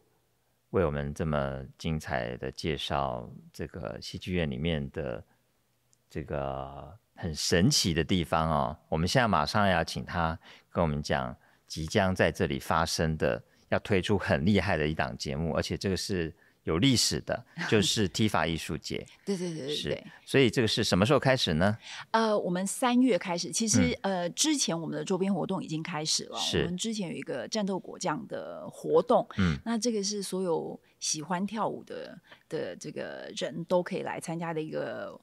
S2: 为我们这么精彩的介绍这个戏剧院里面的这个很神奇的地方哦，我们现在马上要请他跟我们讲即将在这里发生的要推出很厉害的一档节目，而且这个是。有历史的，就是踢法艺术节。
S1: 对对对对对，
S2: 所以这个是什么时候开始呢？
S1: 呃，我们三月开始，其实呃，之前我们的周边活动已经开始了。我们之前有一个战斗果酱的活动，嗯，那这个是所有喜欢跳舞的的这个人都可以来参加的一个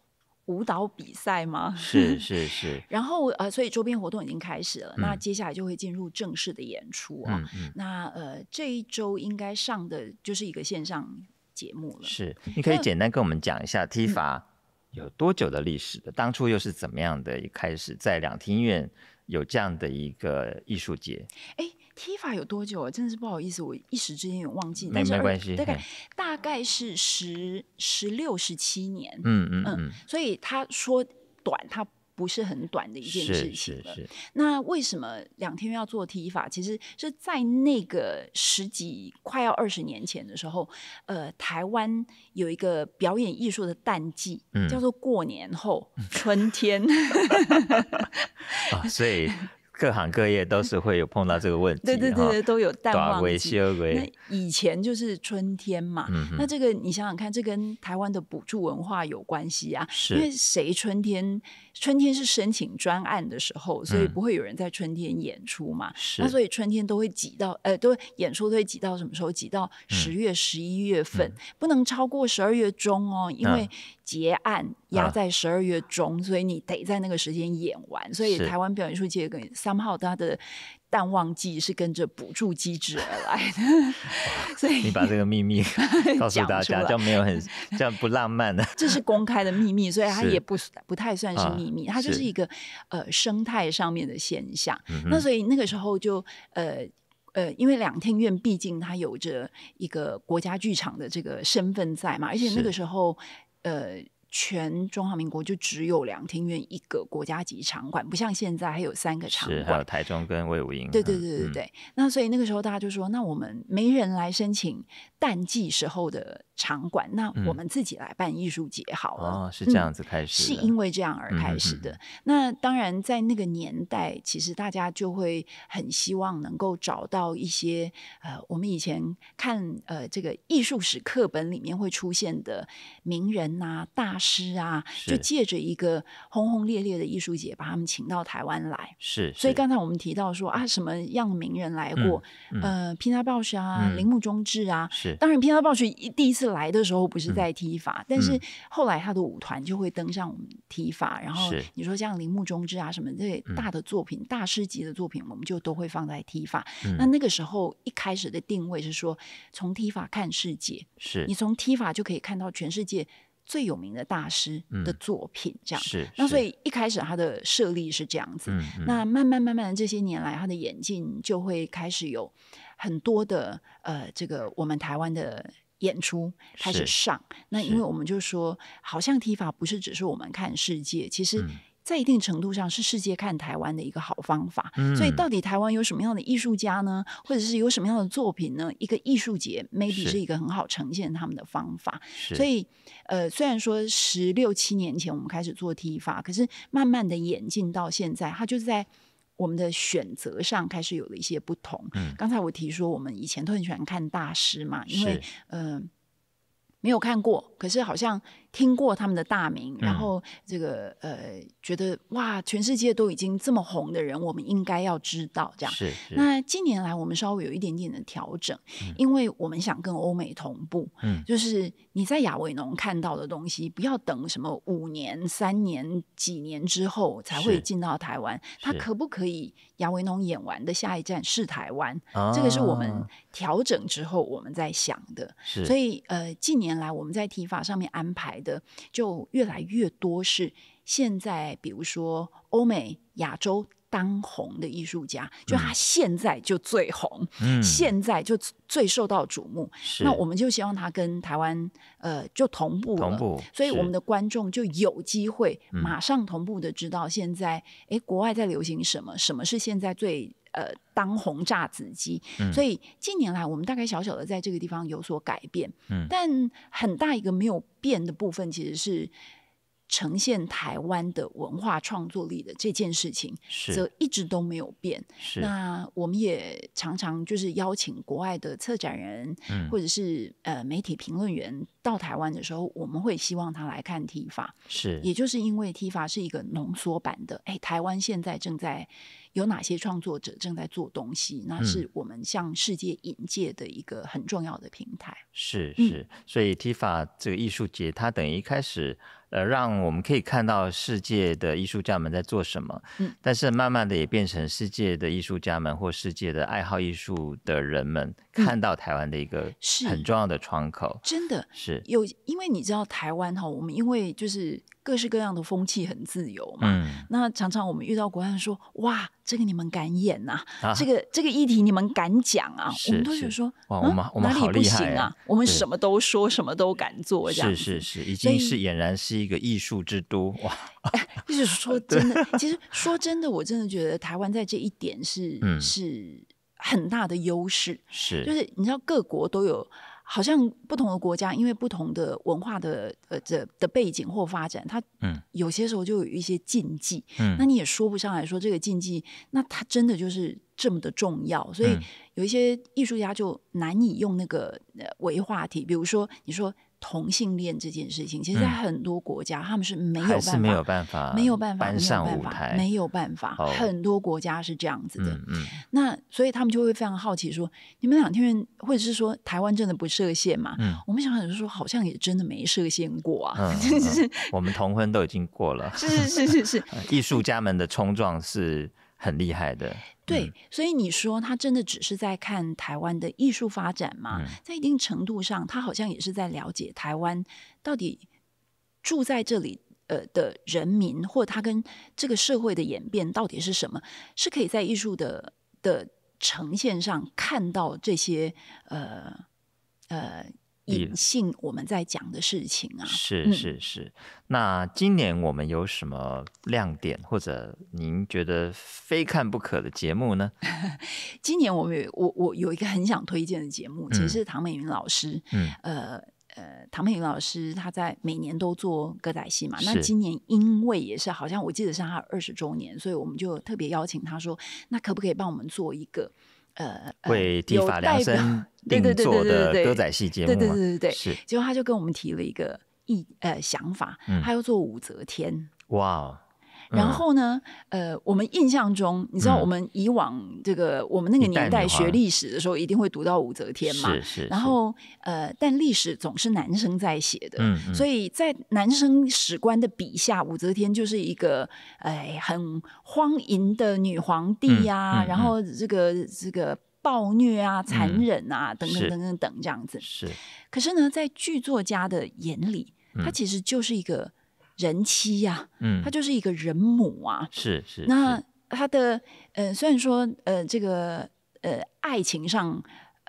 S1: 舞蹈比赛吗？是
S4: 是是。
S1: 然后呃，所以周边活动已经开始了，那接下来就会进入正式的演出啊。那呃，这一周应该上的就是一个线上。节目了
S2: 是，你可以简单跟我们讲一下 f 法有多久的历史的，当初又是怎么样的一开始，在两厅院有这样的一个艺术节。
S1: 哎，f 法有多久啊？真的是不好意思，我一时之间有忘记。没没关系，大概大概是十十六十七年。嗯嗯嗯，所以他说短他。不是很短的一件事情。了。那为什么两天要做梯法？其实是在那个十几快要二十年前的时候，呃，台湾有一个表演艺术的淡季，叫做过年后春天。
S2: 啊，所以。各行各业都是会有碰到这个问题，对对对，都有淡旺季。那
S1: 以前就是春天嘛，那这个你想想看，这跟台湾的补助文化有关系啊。因为谁春天春天是申请专案的时候，所以不会有人在春天演出嘛。那所以春天都会挤到，呃，都演出都会挤到什么时候？挤到十月、十一月份，不能超过十二月中哦，因为结案压在十二月中，所以你得在那个时间演完。所以台湾表演艺术界跟三号，它的淡旺季是跟着补助机制而来的，所以你把这个秘密 告诉大家，就没有
S2: 很这样不浪漫的，
S1: 这是公开的秘密，所以它也不不太算是秘密，它就是一个呃生态上面的现象。那所以那个时候就呃呃，因为两厅院毕竟它有着一个国家剧场的这个身份在嘛，而且那个时候呃。全中华民国就只有凉庭院一个国家级场馆，不像现在还有三个场馆，是还
S2: 有台中跟魏武营。对对对对对，
S1: 那所以那个时候大家就说，那我们没人来申请淡季时候的。场馆，那我们自己来办艺术节好了。
S2: 哦，是这样子开始，是因为这样而开始的。
S1: 那当然，在那个年代，其实大家就会很希望能够找到一些呃，我们以前看呃这个艺术史课本里面会出现的名人呐、大师啊，就借着一个轰轰烈烈的艺术节，把他们请到台湾来。是，所以刚才我们提到说啊，什么样的名人来过？呃，皮纳鲍什啊，铃木中治啊，是。当然，皮纳鲍什第一次。来的时候不是在踢法，但是后来他的舞团就会登上我们踢法，然后你说像铃木忠之啊什么这些大的作品、大师级的作品，我们就都会放在踢法。那那个时候一开始的定位是说，从踢法看世界，是你从踢法就可以看到全世界最有名的大师的作品，这样是。那所以一开始他的设立是这样子，那慢慢慢慢的这些年来，他的演进就会开始有很多的呃，这个我们台湾的。演出开始上，那因为我们就说，好像踢法不是只是我们看世界，其实在一定程度上是世界看台湾的一个好方法。所以到底台湾有什么样的艺术家呢？或者是有什么样的作品呢？一个艺术节 maybe 是一个很好呈现他们的方法。所以呃，虽然说十六七年前我们开始做踢法，可是慢慢的演进到现在，它就在。我们的选择上开始有了一些不同。嗯，刚才我提说，我们以前都很喜欢看大师嘛，因为嗯，没有看过，可是好像。听过他们的大名，然后这个呃，觉得哇，全世界都已经这么红的人，我们应该要知道这样。是。那近年来我们稍微有一点点的调整，因为我们想跟欧美同步。嗯。就是你在亚维农看到的东西，不要等什么五年、三年、几年之后才会进到台湾。他可不可以雅维农演完的下一站是台湾？啊。这个是我们调整之后我们在想的。是。所以呃，近年来我们在提法上面安排。的就越来越多是现在，比如说欧美、亚洲当红的艺术家，就他现在就最红，嗯，现在就最受到瞩目。那我们就希望他跟台湾呃就同步同步，所以我们的观众就有机会马上同步的知道现在，哎，国外在流行什么，什么是现在最。呃，当红炸子鸡，所以近年来我们大概小小的在这个地方有所改变，但很大一个没有变的部分其实是。呈现台湾的文化创作力的这件事情，则一直都没有变。是那我们也常常就是邀请国外的策展人，嗯，或者是呃媒体评论员到台湾的时候，我们会希望他来看 T 法。是，也就是因为 T 法是一个浓缩版的，哎，台湾现在正在有哪些创作者正在做东西，那是我们向世界引介的一个很重要的平台。
S2: 是是，所以 T 法这个艺术节，它等于一开始。呃，让我们可以看到世界的艺术家们在做什么，嗯，但是慢慢的也变成世界的艺术家们或世界的爱好艺术的人们看到台湾的一个很重要的窗口，真的是
S1: 有，因为你知道台湾哈，我们因为就是。各式各样的风气很自由嘛，那常常我们遇到国安说，哇，这个你们敢演呐？这个这个议题你们敢讲啊？我们都觉得说，哇，我们我们好厉害啊！我们什么都说，什么都敢做，这样是是
S2: 是，已经是俨然是一个艺术之都哇！
S1: 一直说真的，其实说真的，我真的觉得台湾在这一点是是很大的优势，是就是你知道各国都有。好像不同的国家，因为不同的文化的呃的的背景或发展，它嗯有些时候就有一些禁忌，嗯，那你也说不上来说这个禁忌，那它真的就是这么的重要，所以有一些艺术家就难以用那个呃为话题，比如说你说。同性恋这件事情，其实很多国家他们是没有办法，没
S4: 有办法，没有办法，没有法上舞台，
S1: 没有办法。很多国家是这样子的，嗯，那所以他们就会非常好奇说：你们两天人，或者是说台湾真的不涉限吗？嗯，我们想想说，好像也真的没涉限过啊。
S2: 我们同婚都已经过了。是是是是是。艺术家们的冲撞是很厉害的。
S1: 对，所以你说他真的只是在看台湾的艺术发展吗？在一定程度上，他好像也是在了解台湾到底住在这里呃的人民，或他跟这个社会的演变到底是什么，是可以在艺术的的呈现上看到这些呃呃。隐性我们在讲的事情啊，是是
S2: 是。那今年我们有什么亮点，或者您觉得非看不可的节目呢？
S1: 今年我们我我有一个很想推荐的节目，其实是唐美云老师。嗯呃呃，唐美云老师他在每年都做歌仔戏嘛。那今年因为也是好像我记得是他二十周年，所以我们就特别邀请他说，那可不可以帮我们做一个？呃，为帝法量身定做的歌仔戏节目嘛，对对对对对。结果他就跟我们提了一个意呃想法，他要做武则天。
S4: 哇！然
S1: 后呢？呃，我们印象中，你知道，我们以往这个我们那个年代学历史的时候，一定会读到武则天嘛。是是。然后呃，但历史总是男生在写的，嗯嗯。所以在男生史官的笔下，武则天就是一个哎很荒淫的女皇帝啊，然后这个这个暴虐啊、残忍啊等等等等等这样子。是。可是呢，在剧作家的眼里，他其实就是一个。人妻呀，嗯，她就是一个人母啊，是是。那她的呃，虽然说呃，这个呃，爱情上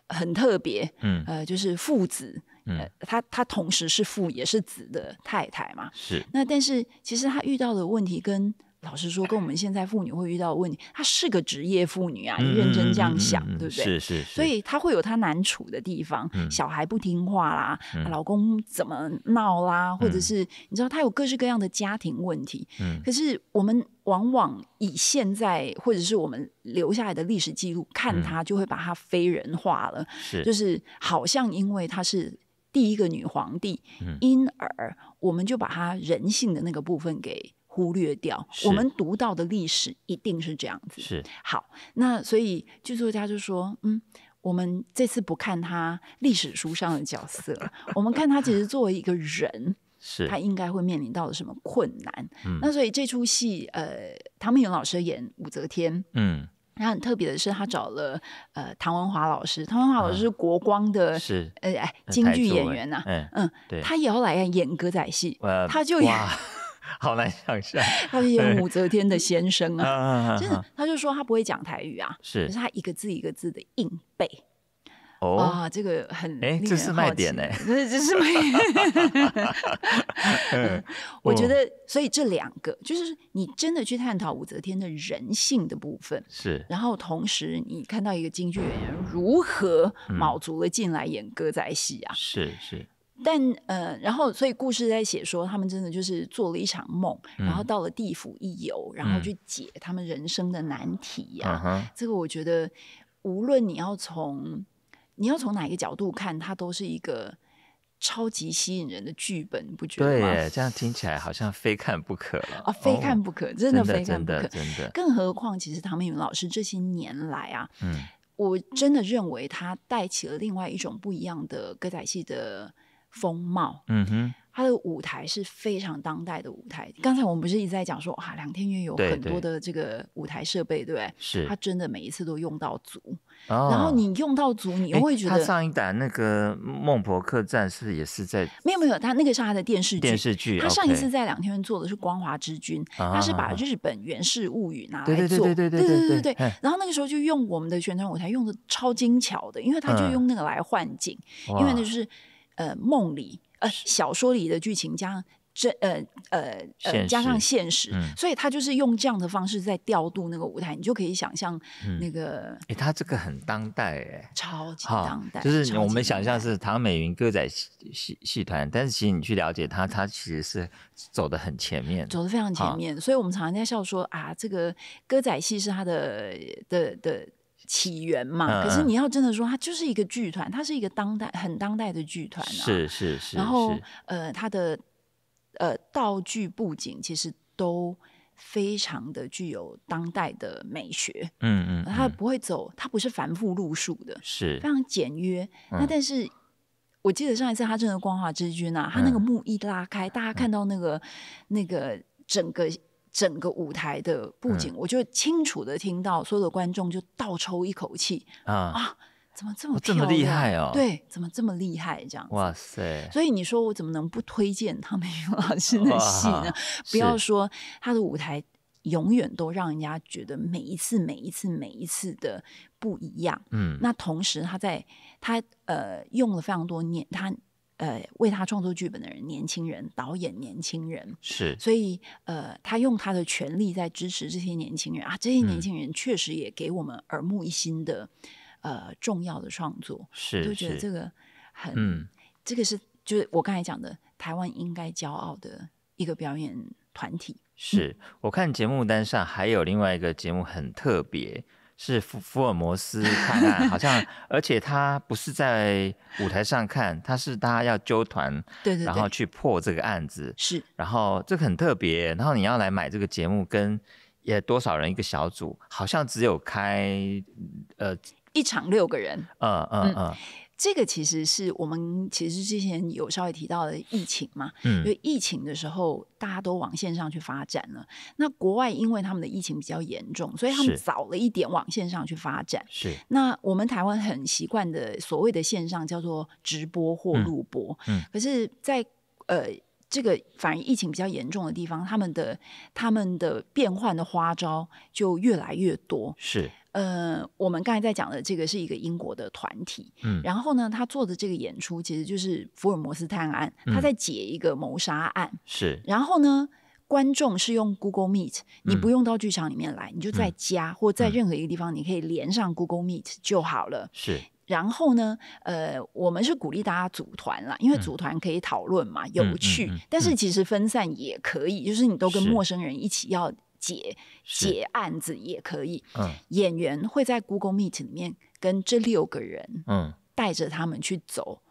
S1: 很特别，嗯，呃，就是父子，嗯，她她同时是父也是子的太太嘛，是。那但是其实她遇到的问题跟。老师说：“跟我们现在妇女会遇到的问题，她是个职业妇女啊，你认真这样想，对不对？是是，所以她会有她难处的地方，小孩不听话啦，老公怎么闹啦，或者是你知道她有各式各样的家庭问题。嗯，可是我们往往以现在或者是我们留下来的历史记录看她，就会把她非人化了。是，就是好像因为她是第一个女皇帝，嗯，因而我们就把她人性的那个部分给。”忽略掉，我们读到的历史一定是这样子。是好，那所以剧作家就说，嗯，我们这次不看他历史书上的角色，我们看他其实作为一个人，是他应该会面临到的什么困难。嗯，那所以这出戏，呃，唐明勇老师演武则天，嗯，他很特别的是，他找了呃唐文华老师，唐文华老师是国光的，是，
S4: 呃，哎，京剧演员呐，嗯，对，他也
S1: 要来演歌仔戏，他就演。
S4: 好难想象，他演武
S1: 则天的先生啊，真的，他就说他不会讲台语啊，是，可是他一个字一个字的硬背，
S4: 哦，啊，这
S1: 个很，哎，这是卖点哎，这是卖
S4: 点，我觉得，
S1: 所以这两个就是你真的去探讨武则天的人性的部分，是，然后同时你看到一个京剧演员如何卯足了劲来演歌仔戏啊，
S3: 是是。
S1: 但呃，然后所以故事在写说，他们真的就是做了一场梦，然后到了地府一游，然后去解他们人生的难题呀。这个我觉得，无论你要从你要从哪一个角度看，它都是一个超级吸引人的剧本，不觉得吗？对，这样
S2: 听起来好像非看不可了啊，非看不可，真的，
S1: 真的，真的。更何况，其实唐明云老师这些年来啊，嗯，我真的认为他带起了另外一种不一样的歌仔戏的。风貌，嗯哼，他的舞台是非常当代的舞台。刚才我们不是一直在讲说啊，两天院有很多的这个舞台设备，对，不对是他真的每一次都用到足。然后你用到足，你又会觉得他上
S2: 一档那个《孟婆客栈》是也是在
S1: 没有没有，他那个是他的电视剧，电视剧。他上一次在两天院做的是《光华之君》，他是把日本源氏物语拿来做，对对对对对对对对。然后那个时候就用我们的宣传舞台用的超精巧的，因为他就用那个来换景，因为那就是。呃，梦里，呃，小说里的剧情加上真，呃，呃，呃，加上现实，所以他就是用这样的方式在调度那个舞台，你就可以想象那个。
S2: 哎，他这个很当代，哎，
S1: 超级当代，就是我们想
S2: 象是唐美云歌仔戏戏戏团，但是其实你去了解他，他其实是走的很前面，走的非常前面，
S1: 所以我们常常在笑说啊，这个歌仔戏是他的的的。起源嘛，可是你要真的说，它就是一个剧团，它是一个当代很当代的剧团啊。是
S3: 是是。然后
S1: 呃，它的呃道具布景其实都非常的具有当代的美学。
S3: 嗯嗯。它
S1: 不会走，它不是繁复路数的，是非常简约。那但是我记得上一次他真的《光华之君》啊，他那个幕一拉开，大家看到那个那个整个。整个舞台的布景，我就清楚的听到所有的观众就倒抽一口气啊啊！怎么这么这么厉害哦？对，怎么这么厉害？这样
S3: 哇塞！所
S1: 以你说我怎么能不推荐汤唯老师的戏呢？不要说他的舞台永远都让人家觉得每一次、每一次、每一次的不一样。嗯，那同时他在他呃用了非常多念他。呃，为他创作剧本的人，年轻人，导演，年轻人，是，所以，呃，他用他的权力在支持这些年轻人啊，这些年轻人确实也给我们耳目一新的，呃，重要的创作，是，就觉得这个很，这个是就是我刚才讲的，台湾应该骄傲的一个表演团体。
S2: 是我看节目单上还有另外一个节目很特别。是福福尔摩斯看案，好像，而且他不是在舞台上看，他是大家要揪团，对对对，然后去破这个案子，是，然后这很特别，然后你要来买这个节目，跟也多少人一个小组，好像只有开，呃，
S1: 一场六个人，
S4: 嗯嗯嗯。
S1: 这个其实是我们其实之前有稍微提到的疫情嘛，嗯，为疫情的时候大家都往线上去发展了。那国外因为他们的疫情比较严重，所以他们早了一点往线上去发展。是，那我们台湾很习惯的所谓的线上叫做直播或录播，嗯，可是，在呃这个反而疫情比较严重的地方，他们的他们的变换的花招就越来越多，是。呃，我们刚才在讲的这个是一个英国的团体，嗯，然后呢，他做的这个演出其实就是福尔摩斯探案，他在解一个谋杀案，是。然后呢，观众是用 Google Meet，你不用到剧场里面来，你就在家或在任何一个地方，你可以连上 Google Meet 就好了，是。然后呢，呃，我们是鼓励大家组团了，因为组团可以讨论嘛，有趣。但是其实分散也可以，就是你都跟陌生人一起要。解解案子也可以，嗯，演员会在 Google Meet 里面跟这六个人，嗯，带着他们去走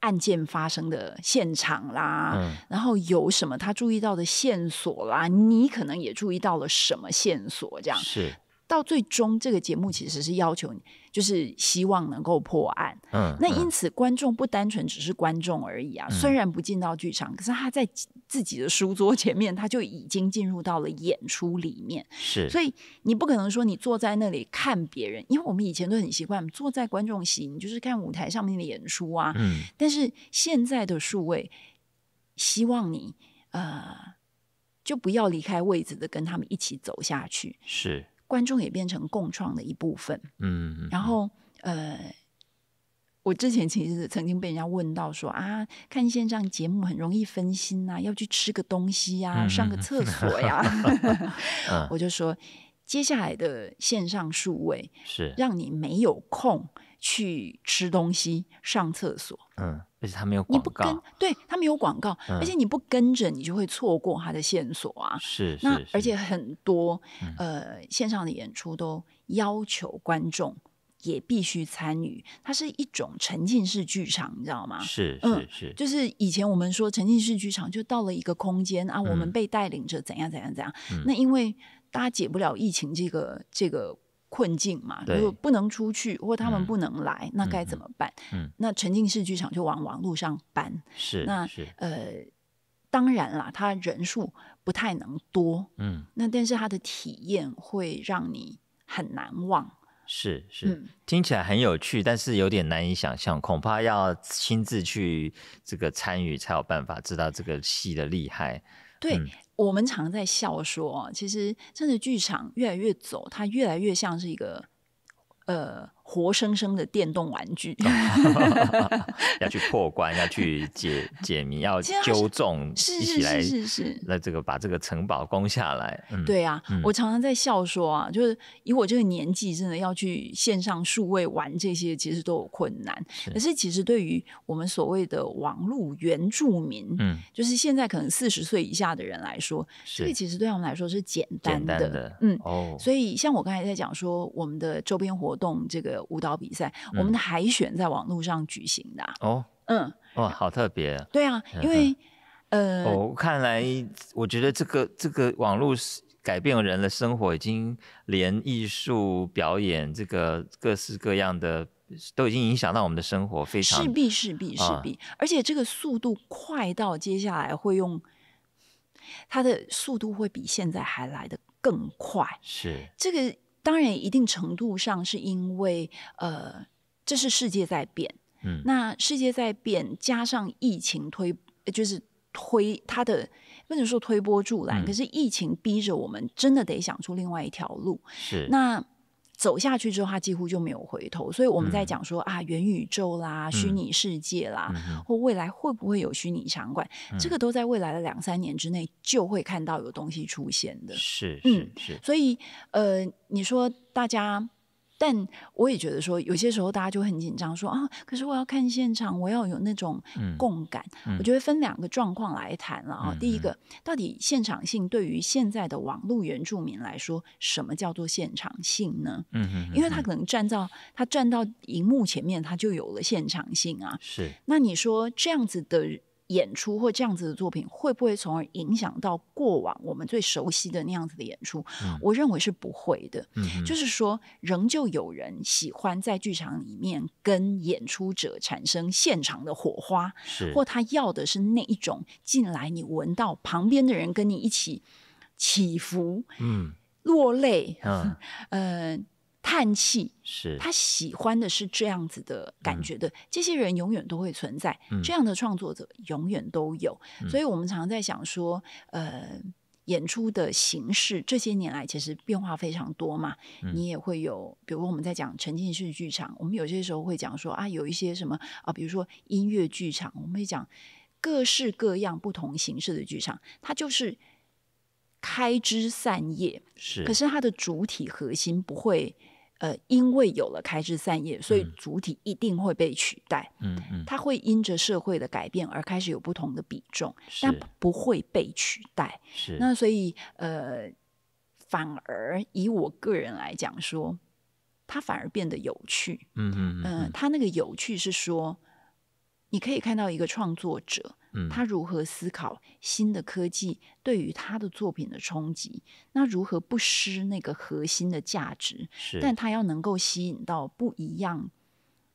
S1: 案件发生的现场啦，然后有什么他注意到的线索啦，你可能也注意到了什么线索，这样是。到最终，这个节目其实是要求你，就是希望能够破案。嗯，那因此观众不单纯只是观众而已啊。虽然不进到剧场，可是他在自己的书桌前面，他就已经进入到了演出里面。是，所以你不可能说你坐在那里看别人，因为我们以前都很习惯坐在观众席，你就是看舞台上面的演出啊。嗯，但是现在的数位，希望你呃，就不要离开位置的跟他们一起走下去。是。观众也变成共创的一部分，嗯，然后呃，我之前其实曾经被人家问到说啊，看线上节目很容易分心呐，要去吃个东西呀，上个厕所呀，我就说接下来的线上数位是让你没有空。去吃东西、上厕所，
S2: 嗯，而且他没有广告，
S1: 对，他没有广告，而且你不跟着，你就会错过他的线索啊。是，那而且很多呃线上的演出都要求观众也必须参与，它是一种沉浸式剧场，你知道吗？是，是，是，就是以前我们说沉浸式剧场，就到了一个空间啊，我们被带领着怎样怎样怎样。那因为大家解不了疫情，这个这个。困境嘛，如果不能出去，或他们不能来，那该怎么办？嗯，那沉浸式剧场就往网络上搬。是，那呃，当然啦，他人数不太能多，嗯，那但是他的体验会让你很难忘。
S2: 是是，听起来很有趣，但是有点难以想象，恐怕要亲自去这个参与才有办法知道这个戏的厉害。
S1: 对。我们常在笑说其实甚至剧场越来越走，它越来越像是一个，呃。活生生的电动玩具，
S2: 要去破关，要去解解谜，要揪 重，是是是是，那这个把这个城堡攻下来。对
S1: 啊，我常常在笑说啊，就是以我这个年纪，真的要去线上数位玩这些，其实都有困难。可是其实对于我们所谓的网络原住民，嗯，就是现在可能四十岁以下的人来说，这其实对他们来说是简单的。嗯，哦，所以像我刚才在讲说，我们的周边活动这个。舞蹈比赛，我们的海选在网络上举行的哦，嗯，
S2: 哇，好特别，对啊，因为，
S1: 呃，哦，
S2: 看来我觉得这个这个网络改变了人的生活，已经连艺术表演这个各式各样的都已经影响到我们的生活，非常势必势必势必，
S1: 而且这个速度快到接下来会用它的速度会比现在还来的更快，
S4: 是这
S1: 个。当然，一定程度上是因为，呃，这是世界在变，嗯，那世界在变，加上疫情推，就是推它的不能说推波助澜，可是疫情逼着我们，真的得想出另外一条路，是那。走下去之后，他几乎就没有回头。所以我们在讲说啊，元宇宙啦、虚拟世界啦，或未来会不会有虚拟场馆，这个都在未来的两三年之内就会看到有东西出现的。是，
S4: 嗯，是。所
S1: 以，呃，你说大家。但我也觉得说，有些时候大家就很紧张，说啊，可是我要看现场，我要有那种共感。我觉得分两个状况来谈了啊。第一个，到底现场性对于现在的网络原住民来说，什么叫做现场性呢？
S4: 嗯嗯，因为他可
S1: 能站到他站到荧幕前面，他就有了现场性啊。是，那你说这样子的。演出或这样子的作品，会不会从而影响到过往我们最熟悉的那样子的演出？我认为是不会的。就是说，仍旧有人喜欢在剧场里面跟演出者产生现场的火花，或他要的是那一种进来你闻到旁边的人跟你一起起伏、落泪、呃。叹气，是他喜欢的是这样子的感觉的。这些人永远都会存在，这样的创作者永远都有。所以我们常常在想说，呃，演出的形式这些年来其实变化非常多嘛。你也会有，比如我们在讲沉浸式剧场，我们有些时候会讲说啊，有一些什么啊，比如说音乐剧场，我们会讲各式各样不同形式的剧场，它就是开枝散叶，是，可是它的主体核心不会。呃，因为有了开枝散叶，所以主体一定会被取代。嗯嗯，它会因着社会的改变而开始有不同的比重，但不会被取代。是那所以呃，反而以我个人来讲说，它反而变得有趣。
S3: 嗯嗯嗯，
S1: 它那个有趣是说。你可以看到一个创作者，嗯，他如何思考新的科技对于他的作品的冲击，那如何不失那个核心的价值？但他要能够吸引到不一样，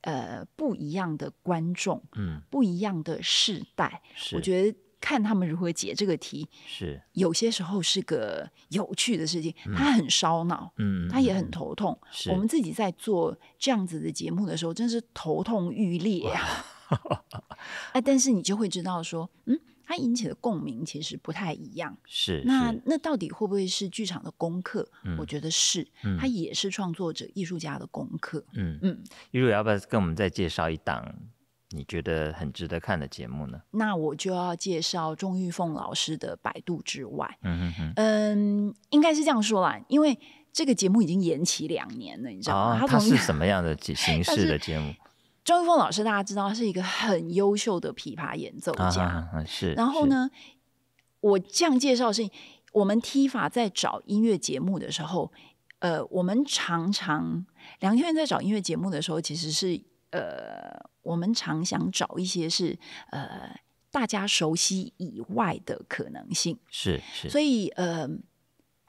S1: 呃，不一样的观众，嗯，不一样的世代。我觉得看他们如何解这个题，
S4: 是有
S1: 些时候是个有趣的事情，他很烧脑，嗯，他也很头痛。我们自己在做这样子的节目的时候，真是头痛欲裂啊。哎，但是你就会知道说，嗯，它引起的共鸣其实不太一样。是，那那到底会不会是剧场的功课？嗯，我觉得是，它也是创作者、艺术家的功课。嗯嗯，
S2: 如果要不要跟我们再介绍一档你觉得很值得看的节目呢？
S1: 那我就要介绍钟玉凤老师的《百度之外》。嗯嗯，应该是这样说啦，因为这个节目已经延期两年了，你知道吗？它是什么
S2: 样的形 式的节目？
S1: 张玉峰老师，大家知道，他是一个很优秀的琵琶演奏家。是。然后呢，我这样介绍是，我们 T 法在找音乐节目的时候，呃，我们常常，梁天在找音乐节目的时候，其实是，呃，我们常想找一些是，呃，大家熟悉以外的可能性。
S4: 是是。所以，
S1: 呃。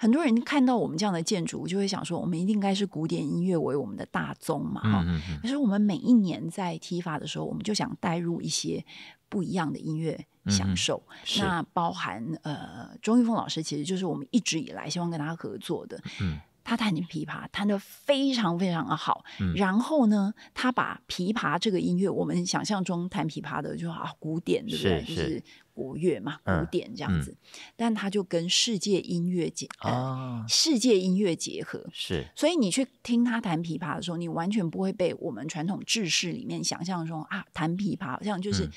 S1: 很多人看到我们这样的建筑，就会想说，我们一定该是古典音乐为我们的大宗嘛。可是我们每一年在踢法的时候，我们就想带入一些不一样的音乐享受。那包含呃，钟玉峰老师，其实就是我们一直以来希望跟他合作的。他弹琵琶，弹的非常非常的好。嗯。然后呢，他把琵琶这个音乐，我们想象中弹琵琶的，就啊，古典，对不对？是是。国乐嘛，古典这样子。嗯。但他就跟世界音乐结啊，世界音乐结合。是。所以你去听他弹琵琶的时候，你完全不会被我们传统制式里面想象中啊，弹琵琶好像就是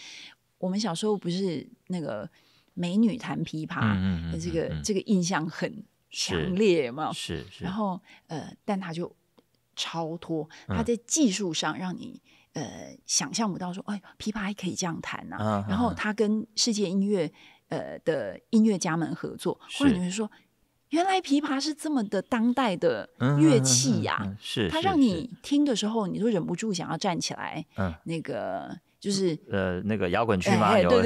S1: 我们小时候不是那个美女弹琵琶，嗯嗯，这个这个印象很。强烈嘛，是是，然后呃，但他就超脱，他在技术上让你呃想象不到，说哎，琵琶还可以这样弹呐。然后他跟世界音乐呃的音乐家们合作，或者你会说，原来琵琶是这么的当代的乐器呀。是，它让你听的时候，你都忍不住想要站起来，嗯，那个。就是
S2: 呃那个摇滚曲嘛有，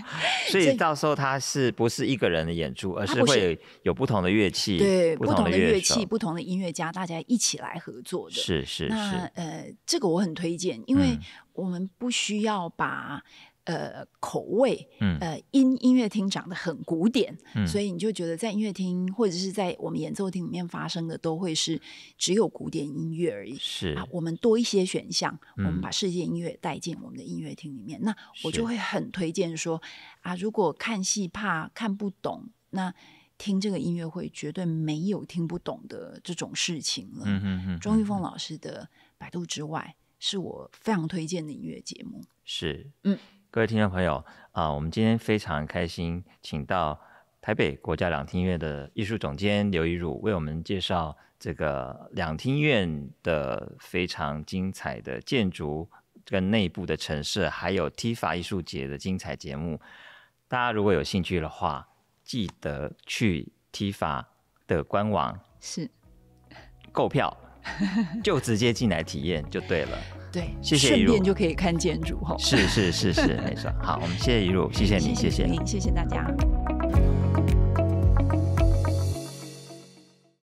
S2: 所以到时候他是不是一个人的演出，而是会有不同的乐器，对不同的乐器、
S1: 不同的音乐家，大家一起来合作的。是是是。那呃，这个我很推荐，因为我们不需要把。呃，口味，嗯，呃，音音乐厅长得很古典，嗯，所以你就觉得在音乐厅或者是在我们演奏厅里面发生的，都会是只有古典音乐而已，是啊。我们多一些选项，我们把世界音乐带进我们的音乐厅里面。那我就会很推荐说，啊，如果看戏怕看不懂，那听这个音乐会绝对没有听不懂的这种事情了。嗯嗯嗯。钟玉峰老师的《百度之外》是我非常推荐的音乐节目。是，嗯。
S2: 各位听众朋友，啊，我们今天非常开心，请到台北国家两厅院的艺术总监刘一儒为我们介绍这个两厅院的非常精彩的建筑跟内部的城市，还有 TIFA 艺术节的精彩节目。大家如果有兴趣的话，记得去 TIFA 的官网是购票。就直接进来体验就对了，
S1: 对，谢谢。顺便就可以看建筑哈，是是是是，没错。好，
S2: 我们谢谢一路，谢谢
S1: 你，谢谢，谢谢大家。